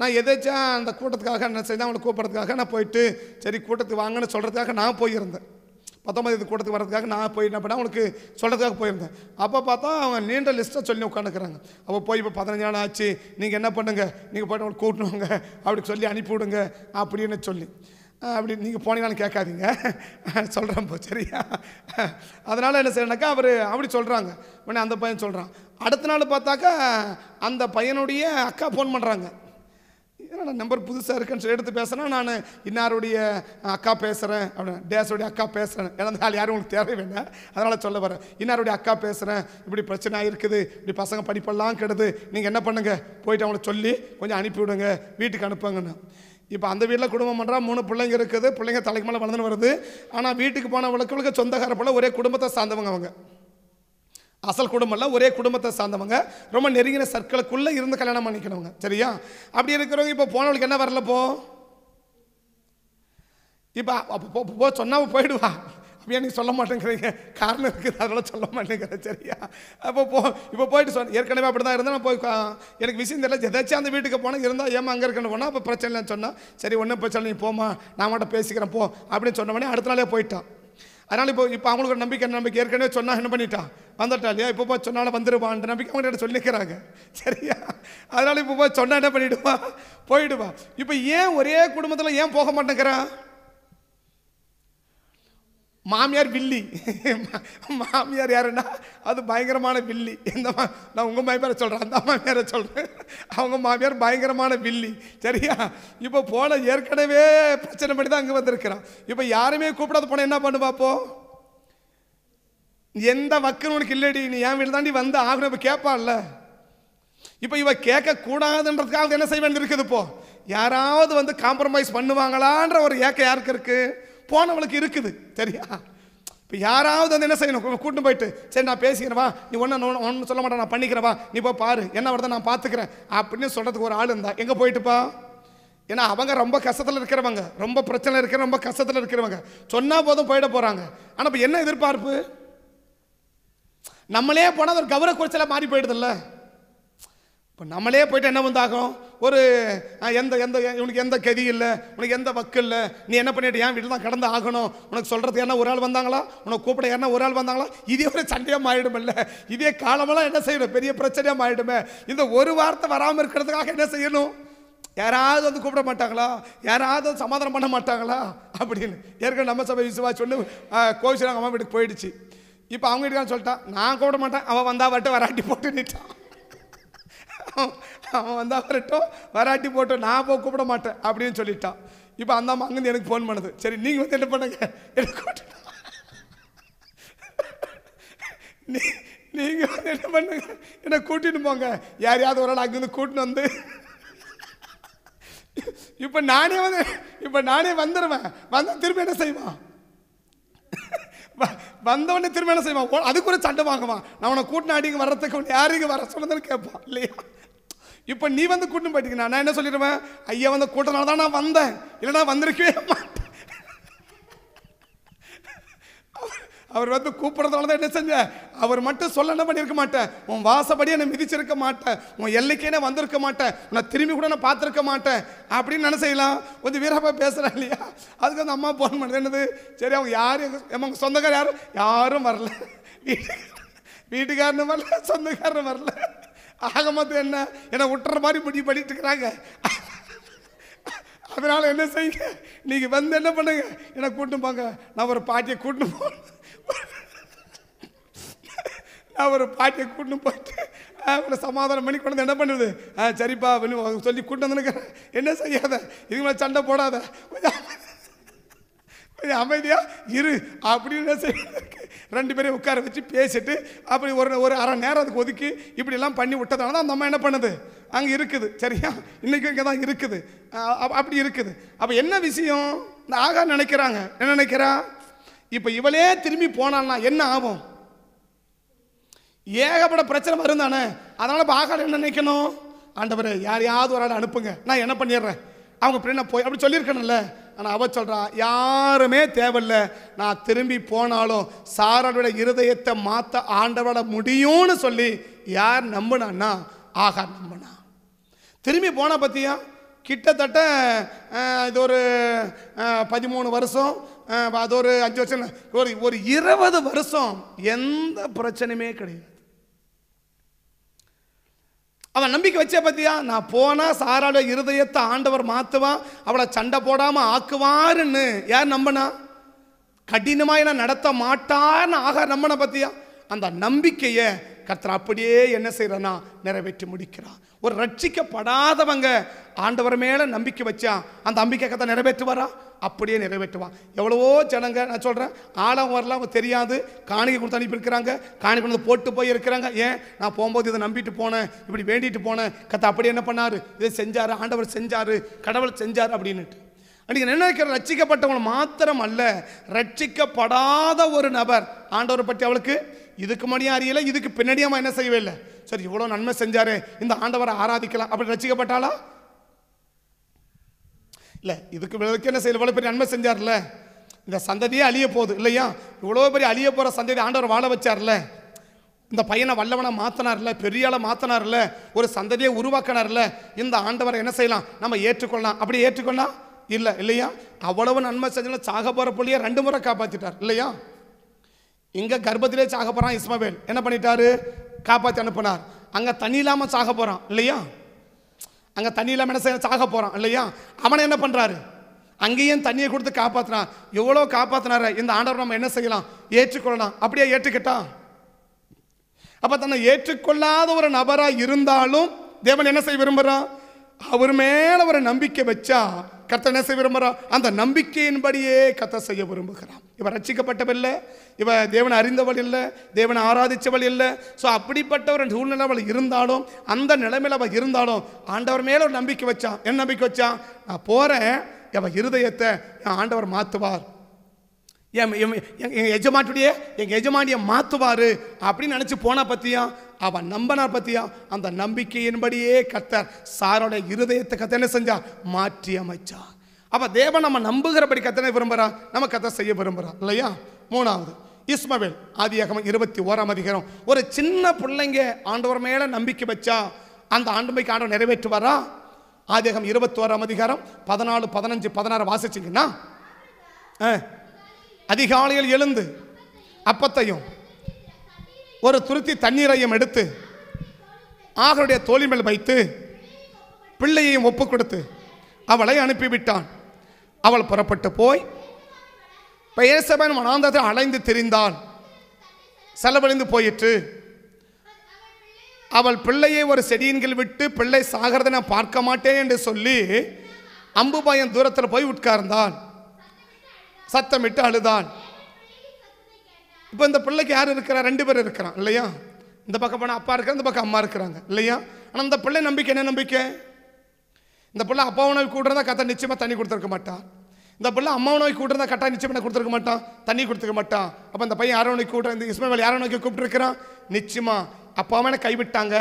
S2: நான் எதாச்சும் அந்த கூட்டத்துக்காக என்ன செய்தேன் அவங்களை கூப்பிட்றதுக்காக நான் போயிட்டு சரி கூட்டத்துக்கு வாங்கன்னு சொல்கிறதுக்காக நான் போயிருந்தேன் பத்தொம்பது கூட்டத்துக்கு வரதுக்காக நான் போய் என்ன பண்ண அவனுக்கு சொல்கிறதுக்காக போயிருந்தேன் அப்போ பார்த்தா அவங்க நீண்ட லிஸ்ட்டை சொல்லி உட்காந்துக்கிறாங்க அப்போ போய் இப்போ பதினஞ்சு நாள் ஆச்சு நீங்கள் என்ன பண்ணுங்கள் நீங்கள் போய்ட்டு அவங்களுக்கு கூட்டணுங்க அப்படி சொல்லி அனுப்பிவிடுங்க அப்படின்னு சொல்லி அப்படி நீங்கள் போனீங்களான்னு கேட்காதீங்க சொல்கிறேன் போ சரியா அதனால் என்ன செய்யணாக்கா அவர் அப்படி சொல்கிறாங்க உடனே அந்த பையன் சொல்கிறான் அடுத்த நாள் பார்த்தாக்கா அந்த பையனுடைய அக்கா ஃபோன் பண்ணுறாங்க ஏன்னா நம்பர் புதுசாக இருக்குன்னு சொல்லி எடுத்து பேசுனா நான் இன்னாருடைய அக்கா பேசுகிறேன் அப்படின்னு டேஸோடைய அக்கா பேசுகிறேன் ஏன்னா ஆள் யாரும் உங்களுக்கு தேவை வேண்டாம் அதனால் சொல்ல வரேன் இன்னாருடைய அக்கா பேசுகிறேன் இப்படி பிரச்சனை ஆகிருக்குது இப்படி பசங்க படிப்பெல்லாம் கெடுது நீங்கள் என்ன பண்ணுங்கள் போயிட்டு அவங்கள சொல்லி கொஞ்சம் அனுப்பிவிடுங்க வீட்டுக்கு அனுப்புங்கன்னு இப்போ அந்த வீட்டில் குடும்பம் பண்ணுறா மூணு பிள்ளைங்க இருக்குது பிள்ளைங்க தலைக்கு மேலே வளர்ந்து வருது ஆனால் வீட்டுக்கு போனவளுக்கு சொந்தக்கார போல ஒரே குடும்பத்தை சார்ந்தவங்க அவங்க அசல் குடும்பம் இல்லை ஒரே குடும்பத்தை சார்ந்தவங்க ரொம்ப நெருங்கின சர்க்கிளுக்குள்ளே இருந்து கல்யாணம் பண்ணிக்கணுங்க சரியா அப்படி இருக்கிறவங்க இப்போ போனவளுக்கு என்ன வரல போ இப்போ அப்போ சொன்னா போயிடுவா அப்படியே நீ சொல்ல மாட்டேங்கிறீங்க காரணம் இருக்குது அதெல்லாம் சொல்ல மாட்டேங்கிறேன் சரியா அப்போ போ இப்போ போயிட்டு சொன்ன ஏற்கனவே அப்படி தான் இருந்தால் நான் போய் எனக்கு விஷயம் தெரியல எதாச்சும் அந்த வீட்டுக்கு போனால் இருந்தால் ஏமா அங்கே இருக்கணும் போனால் அப்போ பிரச்சனை இல்லைன்னு சொன்னால் சரி ஒன்றும் பிரச்சனை நீ போமா நான் மட்டும் பேசிக்கிறேன் போ அப்படின்னு சொன்ன அடுத்த நாளே போயிட்டான் அதனால் இப்போ இப்போ அவங்களுக்கு ஒரு நம்பிக்கை நம்பிக்கை ஏற்கனவே சொன்னால் என்ன பண்ணிட்டான் வந்துட்டா இல்லையா இப்போ போய் சொன்னாலும் வந்துடுவான்ற நம்பிக்கை அவங்க சொல்லிக்கிறாங்க சரியா அதனால் இப்போ போய் சொன்னால் என்ன பண்ணிவிடுவா போயிடுவா இப்போ ஏன் ஒரே குடும்பத்தில் ஏன் போக மாட்டேங்கிறான் மாமியார் வில்லி மாமியார் யாருன்னா அது பயங்கரமான வில்லி இந்த மா நான் உங்கள் மாமியாரை சொல்கிறேன் அந்த மாமியாரை சொல்கிறேன் அவங்க மாமியார் பயங்கரமான வில்லி சரியா இப்போ போன ஏற்கனவே பிரச்சனை பண்ணி தான் அங்கே வந்திருக்கிறான் இப்போ யாருமே கூப்பிடாத போனால் என்ன பண்ணு எந்த வக்குன்னு உனக்கு இல்லடி நீ என் வீடு தாண்டி வந்து ஆகணும் இப்போ கேட்பான்ல இப்போ இவ கேட்கக்கூடாதுன்றதுக்காக என்ன செய்ய வேண்டியிருக்குது இப்போ யாராவது வந்து காம்ப்ரமைஸ் பண்ணுவாங்களான்ற ஒரு ஏக்கம் யாருக்கு இருக்குது போனவளுக்கு இருக்குது சரியா இப்போ யாராவது வந்து என்ன செய்யணும் கூட்டு போயிட்டு சரி நான் பேசிக்கிறவா நீ ஒன்றும் ஒன்றும் சொல்ல மாட்டேன் நான் பண்ணிக்கிறவா நீ போய் பாரு என்ன வருதோ நான் பார்த்துக்கிறேன் அப்படின்னு சொல்கிறதுக்கு ஒரு ஆள் இருந்தா எங்கே போயிட்டுப்பா ஏன்னா அவங்க ரொம்ப கஷ்டத்தில் இருக்கிறவங்க ரொம்ப பிரச்சனை இருக்கிற ரொம்ப கஷ்டத்தில் இருக்கிறவங்க சொன்னால் போதும் போயிட போகிறாங்க ஆனால் இப்போ என்ன எதிர்பார்ப்பு நம்மளே போனால் ஒரு கௌரவ குறைச்சலாக மாறி போயிடுதுல்ல இப்போ நம்மளே போயிட்டு என்ன வந்தாகும் ஒரு எந்த எந்த உனக்கு எந்த கதி இல்லை உனக்கு எந்த வக்கு இல்லை நீ என்ன பண்ணிட்டு என் வீட்டில் தான் கடந்து ஆகணும் உனக்கு சொல்கிறது என்ன ஒரு ஆள் வந்தாங்களா உனக்கு கூப்பிட என்ன ஒரு ஆள் வந்தாங்களா இதே ஒரு சண்டையாக இல்லை இதே காலமெல்லாம் என்ன செய்யணும் பெரிய பிரச்சனையாக மாறிடுமே இந்த ஒரு வார்த்தை வராமல் இருக்கிறதுக்காக என்ன செய்யணும் யாராவது வந்து கூப்பிட மாட்டாங்களா யாராவது வந்து சமாதானம் பண்ண மாட்டாங்களா அப்படின்னு ஏற்கனவே நம்ம சபை விசுவா சொல்லி கோவிச்சு அம்மா வீட்டுக்கு போயிடுச்சு இப்போ அவங்க வீட்டுக்கான சொல்லிட்டான் நான் கூப்பிட மாட்டேன் அவன் வந்தா வட்டு வராட்டி போட்டு நிட்டான் அவன் வந்தால் வரட்டும் வராட்டி போட்டோம் நான் போக கூப்பிட மாட்டேன் அப்படின்னு சொல்லிட்டான் இப்போ அந்த அம்மா அங்கேருந்து எனக்கு ஃபோன் பண்ணுது சரி நீங்கள் வந்து என்ன பண்ணுங்க எனக்கு கூப்பிட்டு நீ நீங்கள் வந்து என்ன பண்ணுங்க என்னை கூட்டின்னு போங்க யாரையாவது ஒரு நாள் அங்கேருந்து கூட்டின்னு வந்து இப்போ நானே வந்து இப்போ நானே வந்துடுவேன் வந்தால் திரும்ப என்ன செய்வான் வந்தவொடனே திரும்ப என்ன செய்வான் அதுக்கு ஒரு சண்டை வாங்குவான் நான் உன்னை கூட்டினாடிங்க வர்றதுக்கு யாரையும் வர சொன்னதுன்னு கேட்பான் இல்லையா இப்போ நீ வந்து கூட்டம் போயிட்டீங்கன்னா நான் என்ன சொல்லிடுவேன் ஐயா வந்த கூட்டனால தான் நான் வந்தேன் நான் வந்திருக்கவே மாட்டேன் அவர் வந்து கூப்பிடறதுனால தான் என்ன செஞ்சேன் அவர் மட்டும் சொல்ல என்ன பண்ணியிருக்க மாட்டேன் உன் வாசப்படியே என்னை மிதிச்சிருக்க மாட்டேன் உன் எல்லைக்கே நான் வந்திருக்க மாட்டேன் உன்னை திரும்பி கூட நான் பார்த்துருக்க மாட்டேன் அப்படின்னு என்ன செய்யலாம் கொஞ்சம் வீரப்பா பேசுகிறேன் இல்லையா அதுக்கு அந்த அம்மா ஃபோன் பண்ணுறது என்னது சரி அவங்க யாரும் அவங்க சொந்தக்காரர் யாரும் யாரும் வரல வீட்டுக்காரனும் வரல சொந்தக்காரனும் வரல ஆக மொத்தம் என்ன என்னை விட்டுற மாதிரி முடிவு பண்ணிட்டு இருக்கிறாங்க அதனால் என்ன செய்யுங்க நீங்கள் வந்து என்ன பண்ணுங்க என்னை கூட்டும் போங்க நான் ஒரு பாட்டியை கூட்டு போ நான் ஒரு பாட்டியை கூட்டு போயிட்டு அவங்கள சமாதானம் பண்ணி கொண்டு என்ன பண்ணுது ஆ சரிப்பா அப்படின்னு சொல்லி கூட்டு வந்துருக்கிறேன் என்ன செய்யாத இதுங்களா சண்டை போடாத கொஞ்சம் அமைதியாக இரு அப்படின்னு செய்ய ரெண்டு பேரையும் உட்கார வச்சு பேசிட்டு அப்படி ஒரு ஒரு அரை நேரம் அதுக்கு ஒதுக்கி இப்படிலாம் பண்ணி விட்டதால தான் அந்த அம்மா என்ன பண்ணுது அங்கே இருக்குது சரியா இன்றைக்கும் இங்கே தான் இருக்குது அப்படி இருக்குது அப்போ என்ன விஷயம் இந்த ஆகா நினைக்கிறாங்க என்ன நினைக்கிறா இப்போ இவளே திரும்பி போனான்னா என்ன ஆகும் ஏகப்பட பிரச்சனை வரும் தானே அதனால் இப்போ ஆகாரம் என்ன நினைக்கணும் ஆண்டவர் யாரையாவது ஒரு ஆள் அனுப்புங்க நான் என்ன பண்ணிடுறேன் அவங்க பின்ன போய் அப்படி சொல்லியிருக்கணும்ல ஆனால் அவ சொல்கிறான் யாருமே தேவையில்ல நான் திரும்பி போனாலும் சாரோட இருதயத்தை மாற்ற ஆண்டவோட முடியும்னு சொல்லி யார் நம்பினான்னா ஆகா நம்பினா திரும்பி போன பற்றியா கிட்டத்தட்ட இது ஒரு பதிமூணு வருஷம் அது ஒரு அஞ்சு வருஷம் ஒரு ஒரு இருபது வருஷம் எந்த பிரச்சனையுமே கிடையாது அவன் நம்பிக்கை வச்சே பார்த்தியா நான் போனால் சாராட இருதயத்தை ஆண்டவர் மாற்றுவான் அவளை சண்டை போடாமல் ஆக்குவாருன்னு யார் நம்பினா கடினமாக என்ன நடத்த மாட்டான்னு ஆக நம்பின பார்த்தியா அந்த நம்பிக்கையை கர்த்தர் அப்படியே என்ன செய்கிறேன்னா நிறைவேற்றி முடிக்கிறான் ஒரு ரட்சிக்கப்படாதவங்க ஆண்டவர் மேலே நம்பிக்கை வச்சா அந்த நம்பிக்கை கத்தை நிறைவேற்றுவாரா அப்படியே நிறைவேற்றுவான் எவ்வளவோ ஜனங்க நான் சொல்கிறேன் ஆழம் வரலாம் அவங்க தெரியாது காணிக்கை கொடுத்து அனுப்பியிருக்கிறாங்க காணிக்கை கொண்டு போட்டு போய் இருக்கிறாங்க ஏன் நான் போகும்போது இதை நம்பிட்டு போனேன் இப்படி வேண்டிட்டு போனேன் கற்று அப்படி என்ன பண்ணார் இதை செஞ்சார் ஆண்டவர் செஞ்சார் கடவுள் செஞ்சார் அப்படின்னுட்டு அன்றைக்கி நினைக்கிற ரட்சிக்கப்பட்டவங்க மாத்திரம் அல்ல ரட்சிக்கப்படாத ஒரு நபர் ஆண்டவரை பற்றி அவளுக்கு இதுக்கு முன்னாடியும் அறியலை இதுக்கு பின்னாடியும் என்ன செய்யவே இல்லை சரி இவ்வளோ நன்மை செஞ்சாரு இந்த ஆண்டவரை ஆராதிக்கலாம் அப்படி ரசிக்கப்பட்டாலா இல்லை இதுக்கு விளக்கு என்ன செய்யல இவ்வளோ பெரிய நன்மை செஞ்சார்ல இந்த சந்ததியே அழிய போகுது இல்லையா இவ்வளோ பெரிய அழிய போகிற சந்ததி ஆண்டவர் வாழ வச்சார்ல இந்த பையனை வல்லவனை மாற்றினார்ல பெரிய ஆளை மாற்றினார்ல ஒரு சந்ததியை உருவாக்கினார்ல இந்த ஆண்டவரை என்ன செய்யலாம் நம்ம ஏற்றுக்கொள்ளலாம் அப்படி ஏற்றுக்கொள்ளலாம் இல்லை இல்லையா அவ்வளவு நன்மை செஞ்சாலும் சாக போகிற பிள்ளைய ரெண்டு முறை காப்பாற்றிட்டார் இல்லையா இங்கே கர்ப்பத்திலே சாக போகிறான் இஸ்மவேல் என்ன பண்ணிட்டாரு காப்பாற்றி அனுப்பினார் அங்கே தண்ணி இல்லாமல் சாக போகிறான் இல்லையா அங்கே தண்ணியில் மனசை என்ன செய்ய சாக போகிறான் இல்லையா அவனை என்ன பண்ணுறாரு அங்கேயும் தண்ணியை கொடுத்து காப்பாற்றுறான் எவ்வளோ காப்பாற்றினார இந்த ஆண்டவர் நம்ம என்ன செய்யலாம் ஏற்றுக்கொள்ளலாம் அப்படியே ஏற்றுக்கிட்டா அப்போ தன்னை ஏற்றுக்கொள்ளாத ஒரு நபராக இருந்தாலும் தேவன் என்ன செய்ய விரும்புகிறான் அவர் மேலே ஒரு நம்பிக்கை வச்சா கத்த என்ன செய்ய விரும்புகிறார் அந்த நம்பிக்கையின்படியே கத்தை செய்ய விரும்புகிறான் இவன் ரட்சிக்கப்பட்டவள் இல்லை இவன் தேவனை அறிந்தவள் இல்லை தேவனை ஆராதித்தவள் இல்லை ஸோ அப்படிப்பட்ட ஒரு சூழ்நிலை அவள் இருந்தாலும் அந்த நிலைமையில் அவள் இருந்தாலும் ஆண்டவர் மேலே ஒரு நம்பிக்கை வச்சான் என்ன நம்பிக்கை வச்சான் நான் போகிறேன் அவள் இருதயத்தை ஆண்டவர் மாற்றுவார் என் எங்கள் எஜமாட்டுடைய எங்கள் எஜமானியை மாற்றுவார் அப்படின்னு நினச்சி போனால் பற்றியும் அவன் நம்பினா பற்றியும் அந்த நம்பிக்கையின்படியே கத்தர் சாரோட இருதயத்தை கத்த என்ன செஞ்சா மாற்றி அமைச்சா அப்போ தேவன் நம்ம நம்புகிறபடி கத்தனை விரும்புகிறான் நம்ம கத்தை செய்ய விரும்புகிறான் இல்லையா மூணாவது இஸ்மவேல் ஆதியாகம இருபத்தி ஓராம் அதிகாரம் ஒரு சின்ன பிள்ளைங்க ஆண்டவர் மேலே நம்பிக்கை வச்சா அந்த ஆண்டமைக்கு ஆண்டவர் நிறைவேற்றுவாரா ஆதியாகம் இருபத்தோராம் அதிகாரம் பதினாலு பதினஞ்சு பதினாறு வாசிச்சிங்கன்னா அதிகாலையில் எழுந்து அப்பத்தையும் ஒரு துருத்தி தண்ணீரையும் எடுத்து ஆகருடைய மேல் வைத்து பிள்ளையையும் ஒப்பு கொடுத்து அவளை அனுப்பிவிட்டான் அவள் புறப்பட்டு போய் பெயசபன் மனாந்தத்தை அலைந்து திரிந்தாள் செலவழிந்து போயிற்று அவள் பிள்ளையை ஒரு செடியின் கீழ் விட்டு பிள்ளை சாகிறத நான் பார்க்க மாட்டேன் என்று சொல்லி அம்பு பையன் தூரத்தில் போய் உட்கார்ந்தான் சத்தமிட்டு அழுதான் இப்போ இந்த பிள்ளைக்கு யார் இருக்கிறா ரெண்டு பேர் இருக்கிறான் இல்லையா இந்த பக்கம் போனால் அப்பா இருக்கிற இந்த பக்கம் அம்மா இருக்கிறாங்க இல்லையா ஆனால் இந்த பிள்ளை நம்பிக்கை என்ன நம்பிக்கை இந்த பிள்ளை அப்பா உணவு கூட்டுறதா கத்தா நிச்சயமாக தண்ணி கொடுத்துருக்க மாட்டான் இந்த பிள்ளை அம்மாவை நோய் கூட்டுறதா கட்டாக பண்ண கொடுத்துருக்க மாட்டான் தண்ணி கொடுத்துருக்க மாட்டான் அப்போ இந்த பையன் யாரோ நோய் கூட்டுறேன் இந்த இஸ்மேல் யாரோ நோய்க்கு கூப்பிட்டுருக்கிறான் நிச்சயமாக அம்மா கைவிட்டாங்க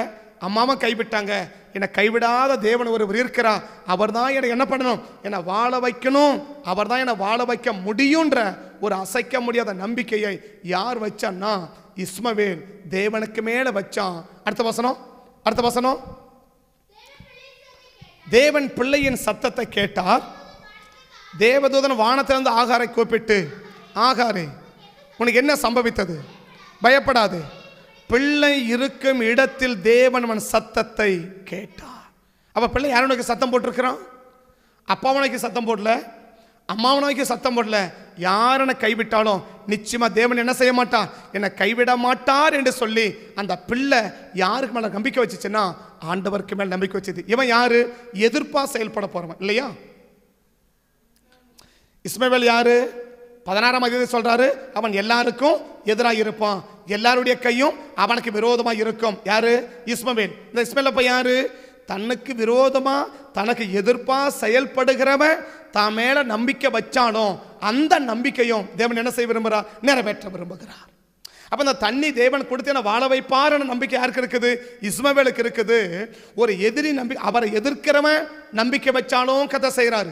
S2: அம்மாவும் கைவிட்டாங்க என்னை கைவிடாத தேவன் ஒருவர் இருக்கிறார் அவர் தான் என்னை என்ன பண்ணணும் என்னை வாழ வைக்கணும் அவர் தான் என்னை வாழ வைக்க முடியுன்ற ஒரு அசைக்க முடியாத நம்பிக்கையை யார் வச்சான்னா இஸ்மவேல் தேவனுக்கு மேலே வச்சான் அடுத்த வசனம் அடுத்த வசனம் தேவன் பிள்ளையின் சத்தத்தை கேட்டார் தேவதூதன் வானத்திலிருந்து ஆகாரை கூப்பிட்டு ஆகாரே உனக்கு என்ன சம்பவித்தது பயப்படாது பிள்ளை இருக்கும் இடத்தில் தேவன் அவன் சத்தத்தை கேட்டார் அப்ப பிள்ளை உனக்கு சத்தம் போட்டிருக்கிறான் அப்பாவனைக்கு சத்தம் போடல அம்மாவனுக்கு சத்தம் போடல யார் கைவிட்டாலும் நிச்சயமா தேவன் என்ன செய்ய மாட்டார் என்னை கைவிட மாட்டார் என்று சொல்லி அந்த பிள்ளை யாருக்கு மேலே நம்பிக்கை வச்சுச்சுன்னா ஆண்டவருக்கு மேலே நம்பிக்கை வச்சது இவன் யாரு எதிர்ப்பாக செயல்பட போறவன் இல்லையா இஸ்மேவேல் யாரு பதினாறாம் அதிகாரி சொல்றாரு அவன் எல்லாருக்கும் எதிராக இருப்பான் எல்லாருடைய கையும் அவனுக்கு விரோதமாக இருக்கும் யாரு இஸ்மவேல் இந்த இஸ்மேல் அப்ப யாரு தனக்கு விரோதமா தனக்கு எதிர்ப்பா செயல்படுகிறவன் தான் மேல நம்பிக்கை வச்சானோ அந்த நம்பிக்கையும் தேவன் என்ன செய்ய விரும்புகிறார் நிறைவேற்ற விரும்புகிறார் அப்போ இந்த தண்ணி தேவன் கொடுத்து என்ன வாழ வைப்பாருன்னு நம்பிக்கை யாருக்கு இருக்குது இஸ்மவேலுக்கு இருக்குது ஒரு எதிரி நம்பி அவரை எதிர்க்கிறவன் நம்பிக்கை வச்சாலும் கதை செய்கிறாரு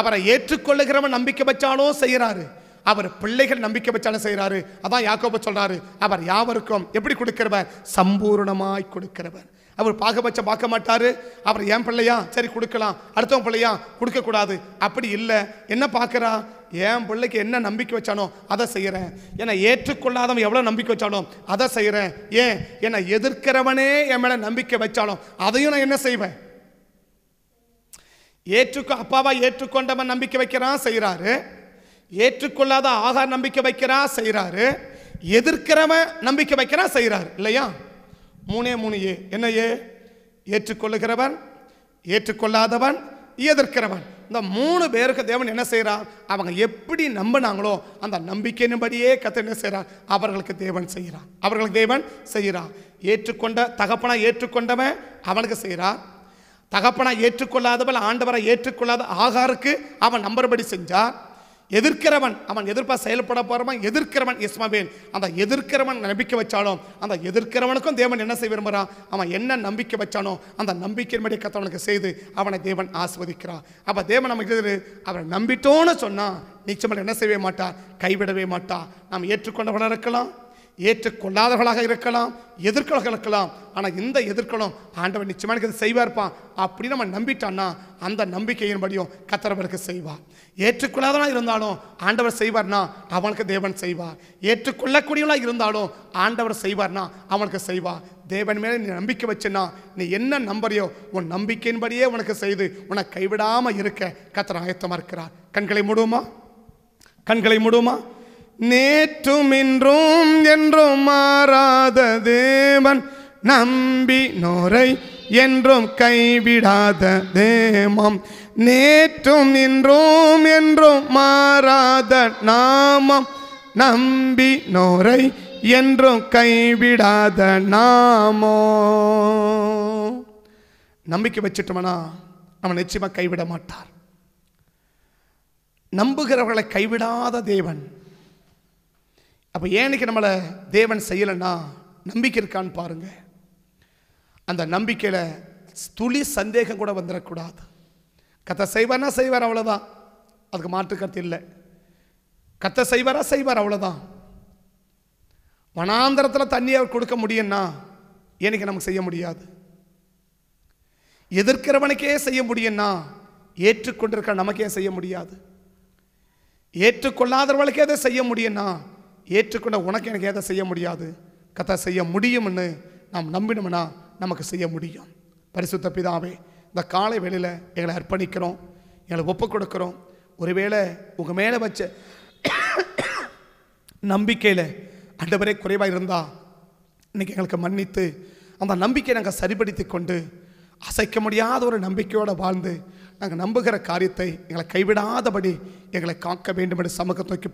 S2: அவரை ஏற்றுக்கொள்ளுகிறவன் நம்பிக்கை வச்சாலும் செய்கிறாரு அவர் பிள்ளைகள் நம்பிக்கை வச்சாலும் செய்கிறாரு அதான் யாக்கோப்ப சொல்கிறாரு அவர் யாவருக்கும் எப்படி கொடுக்கிறவர் சம்பூர்ணமாய் கொடுக்கிறவர் அவர் பாகபட்ச பார்க்க மாட்டார் அவர் என் பிள்ளையா சரி கொடுக்கலாம் அடுத்தவன் பிள்ளையா கொடுக்கக்கூடாது அப்படி இல்லை என்ன பார்க்குறா என் பிள்ளைக்கு என்ன நம்பிக்கை வச்சானோ அதை செய்கிறேன் என்னை ஏற்றுக்கொள்ளாதவன் எவ்வளோ நம்பிக்கை வச்சானோ அதை செய்கிறேன் ஏன் என்னை எதிர்க்கிறவனே என் மேலே நம்பிக்கை வச்சாலும் அதையும் நான் என்ன செய்வேன் ஏற்றுக்கோ அப்பாவை ஏற்றுக்கொண்டவன் நம்பிக்கை வைக்கிறான் செய்கிறாரு ஏற்றுக்கொள்ளாத ஆகா நம்பிக்கை வைக்கிறான் செய்கிறாரு எதிர்க்கிறவன் நம்பிக்கை வைக்கிறான் செய்கிறார் இல்லையா மூணே மூணு ஏ என்ன ஏ ஏற்றுக்கொள்ளுகிறவன் ஏற்றுக்கொள்ளாதவன் எதிர்க்கிறவன் இந்த மூணு பேருக்கு தேவன் என்ன செய்கிறார் அவங்க எப்படி நம்பினாங்களோ அந்த நம்பிக்கையின்படியே கத்த என்ன செய்கிறார் அவர்களுக்கு தேவன் செய்கிறான் அவர்களுக்கு தேவன் செய்கிறான் ஏற்றுக்கொண்ட தகப்பனாக ஏற்றுக்கொண்டவன் அவனுக்கு செய்கிறான் தகப்பனை ஏற்றுக்கொள்ளாதவள் ஆண்டவரை ஏற்றுக்கொள்ளாத ஆகாருக்கு அவன் நம்பர்படி செஞ்சான் எதிர்க்கிறவன் அவன் எதிர்ப்பா செயல்பட போறவன் எதிர்க்கிறவன் இஸ்மாவேல் அந்த எதிர்க்கிறவன் நம்பிக்கை வச்சாலும் அந்த எதிர்க்கிறவனுக்கும் தேவன் என்ன செய்ய விரும்புகிறான் அவன் என்ன நம்பிக்கை வச்சானோ அந்த நம்பிக்கையின்படி கத்தவனுக்கு செய்து அவனை தேவன் ஆஸ்வதிக்கிறான் அப்போ தேவன் நமக்கு அவரை நம்பிட்டோன்னு சொன்னால் நிச்சயமாக என்ன செய்யவே மாட்டார் கைவிடவே மாட்டான் நாம் ஏற்றுக்கொண்டவனாக இருக்கலாம் ஏற்றுக்கொள்ளாதவர்களாக இருக்கலாம் எதிர்க்கலாக இருக்கலாம் ஆனால் இந்த எதிர்க்கலும் ஆண்டவன் நிச்சயமாக எனக்கு செய்வா இருப்பான் அப்படின்னு நம்ம நம்பிட்டான்னா அந்த நம்பிக்கையின்படியும் கத்தரவருக்கு செய்வார் ஏற்றுக்கொள்ளாதவனாக இருந்தாலும் ஆண்டவர் செய்வார்னா அவனுக்கு தேவன் செய்வார் ஏற்றுக்கொள்ளக்கூடியவனாக இருந்தாலும் ஆண்டவர் செய்வார்னா அவனுக்கு செய்வார் தேவன் மேலே நீ நம்பிக்கை வச்சுனா நீ என்ன நம்புறியோ உன் நம்பிக்கையின்படியே உனக்கு செய்து உனக்கு கைவிடாமல் இருக்க கத்தர் ஆயத்தமாக இருக்கிறார் கண்களை மூடுமா கண்களை மூடுமா நேற்றும் இன்றும் என்றும் மாறாத தேவன் நம்பி நோரை என்றும் கைவிடாத தேமம் நேற்றும் இன்றும் என்றும் மாறாத நாமம் நம்பி நோரை என்றும் கைவிடாத நாமோ நம்பிக்கை வச்சுட்டோம்னா அவன் நிச்சயமாக கைவிட மாட்டார் நம்புகிறவர்களை கைவிடாத தேவன் அப்போ ஏன்னைக்கு நம்மளை தேவன் செய்யலைன்னா நம்பிக்கை இருக்கான்னு பாருங்கள் அந்த நம்பிக்கையில் துளி சந்தேகம் கூட வந்துடக்கூடாது கத்தை செய்வார்னா செய்வார் அவ்வளோதான் அதுக்கு மாற்றுக்கருத்து இல்லை கத்தை செய்வாரா செய்வார் அவ்வளோதான் வனாந்திரத்தில் தண்ணி அவர் கொடுக்க முடியும்னா ஏனைக்கு நமக்கு செய்ய முடியாது எதிர்க்கிறவனுக்கே செய்ய முடியும்னா ஏற்றுக்கொண்டிருக்க நமக்கே செய்ய முடியாது ஏற்றுக்கொள்ளாதவர்களுக்கே அதை செய்ய முடியும்னா ஏற்றுக்கொண்ட உனக்கு எனக்கு எதை செய்ய முடியாது கதை செய்ய முடியும்னு நாம் நம்பினோம்னா நமக்கு செய்ய முடியும் பரிசுத்த பிதாவே இந்த காலை வேளையில் எங்களை அர்ப்பணிக்கிறோம் எங்களை ஒப்பு கொடுக்குறோம் ஒருவேளை உங்கள் மேலே வச்ச நம்பிக்கையில் அண்டவரே குறைவாக இருந்தால் இன்றைக்கி எங்களுக்கு மன்னித்து அந்த நம்பிக்கையை நாங்கள் சரிபடுத்தி கொண்டு அசைக்க முடியாத ஒரு நம்பிக்கையோடு வாழ்ந்து நாங்கள் நம்புகிற காரியத்தை எங்களை கைவிடாதபடி எங்களை காக்க வேண்டும் என்று சமூகத்தை நோக்கி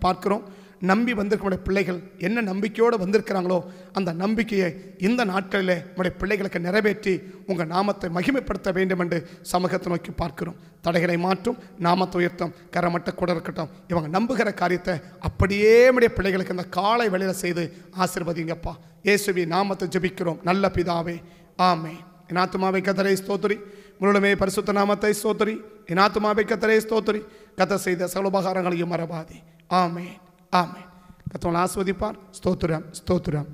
S2: நம்பி வந்திருக்க பிள்ளைகள் என்ன நம்பிக்கையோடு வந்திருக்கிறாங்களோ அந்த நம்பிக்கையை இந்த நாட்களில் நம்முடைய பிள்ளைகளுக்கு நிறைவேற்றி உங்கள் நாமத்தை மகிமைப்படுத்த வேண்டும் என்று சமூகத்தை நோக்கி பார்க்கிறோம் தடைகளை மாற்றும் நாமத்தை உயர்த்தும் கரமட்ட கூட இருக்கட்டும் இவங்க நம்புகிற காரியத்தை அப்படியே நம்முடைய பிள்ளைகளுக்கு இந்த காலை வழியில் செய்து ஆசிர்வதிங்கப்பா இயேசுவி நாமத்தை ஜபிக்கிறோம் நல்ல பிதாவே ஆமே இனாத்துமாவை கதரை ஸ்தோத்திரி முழுமே பரிசுத்த நாமத்தை ஸ்தோத்திரி இனாத்துமாவை ஆத்மாவை ஸ்தோத்திரி கதை செய்த சகலோபகாரங்களையும் மரபாதி ஆமேன் ஆமை கத்தவங்களை ஆஸ்வதிப்பார் ஸ்தோத்திரம் ஸ்தோத்திரம்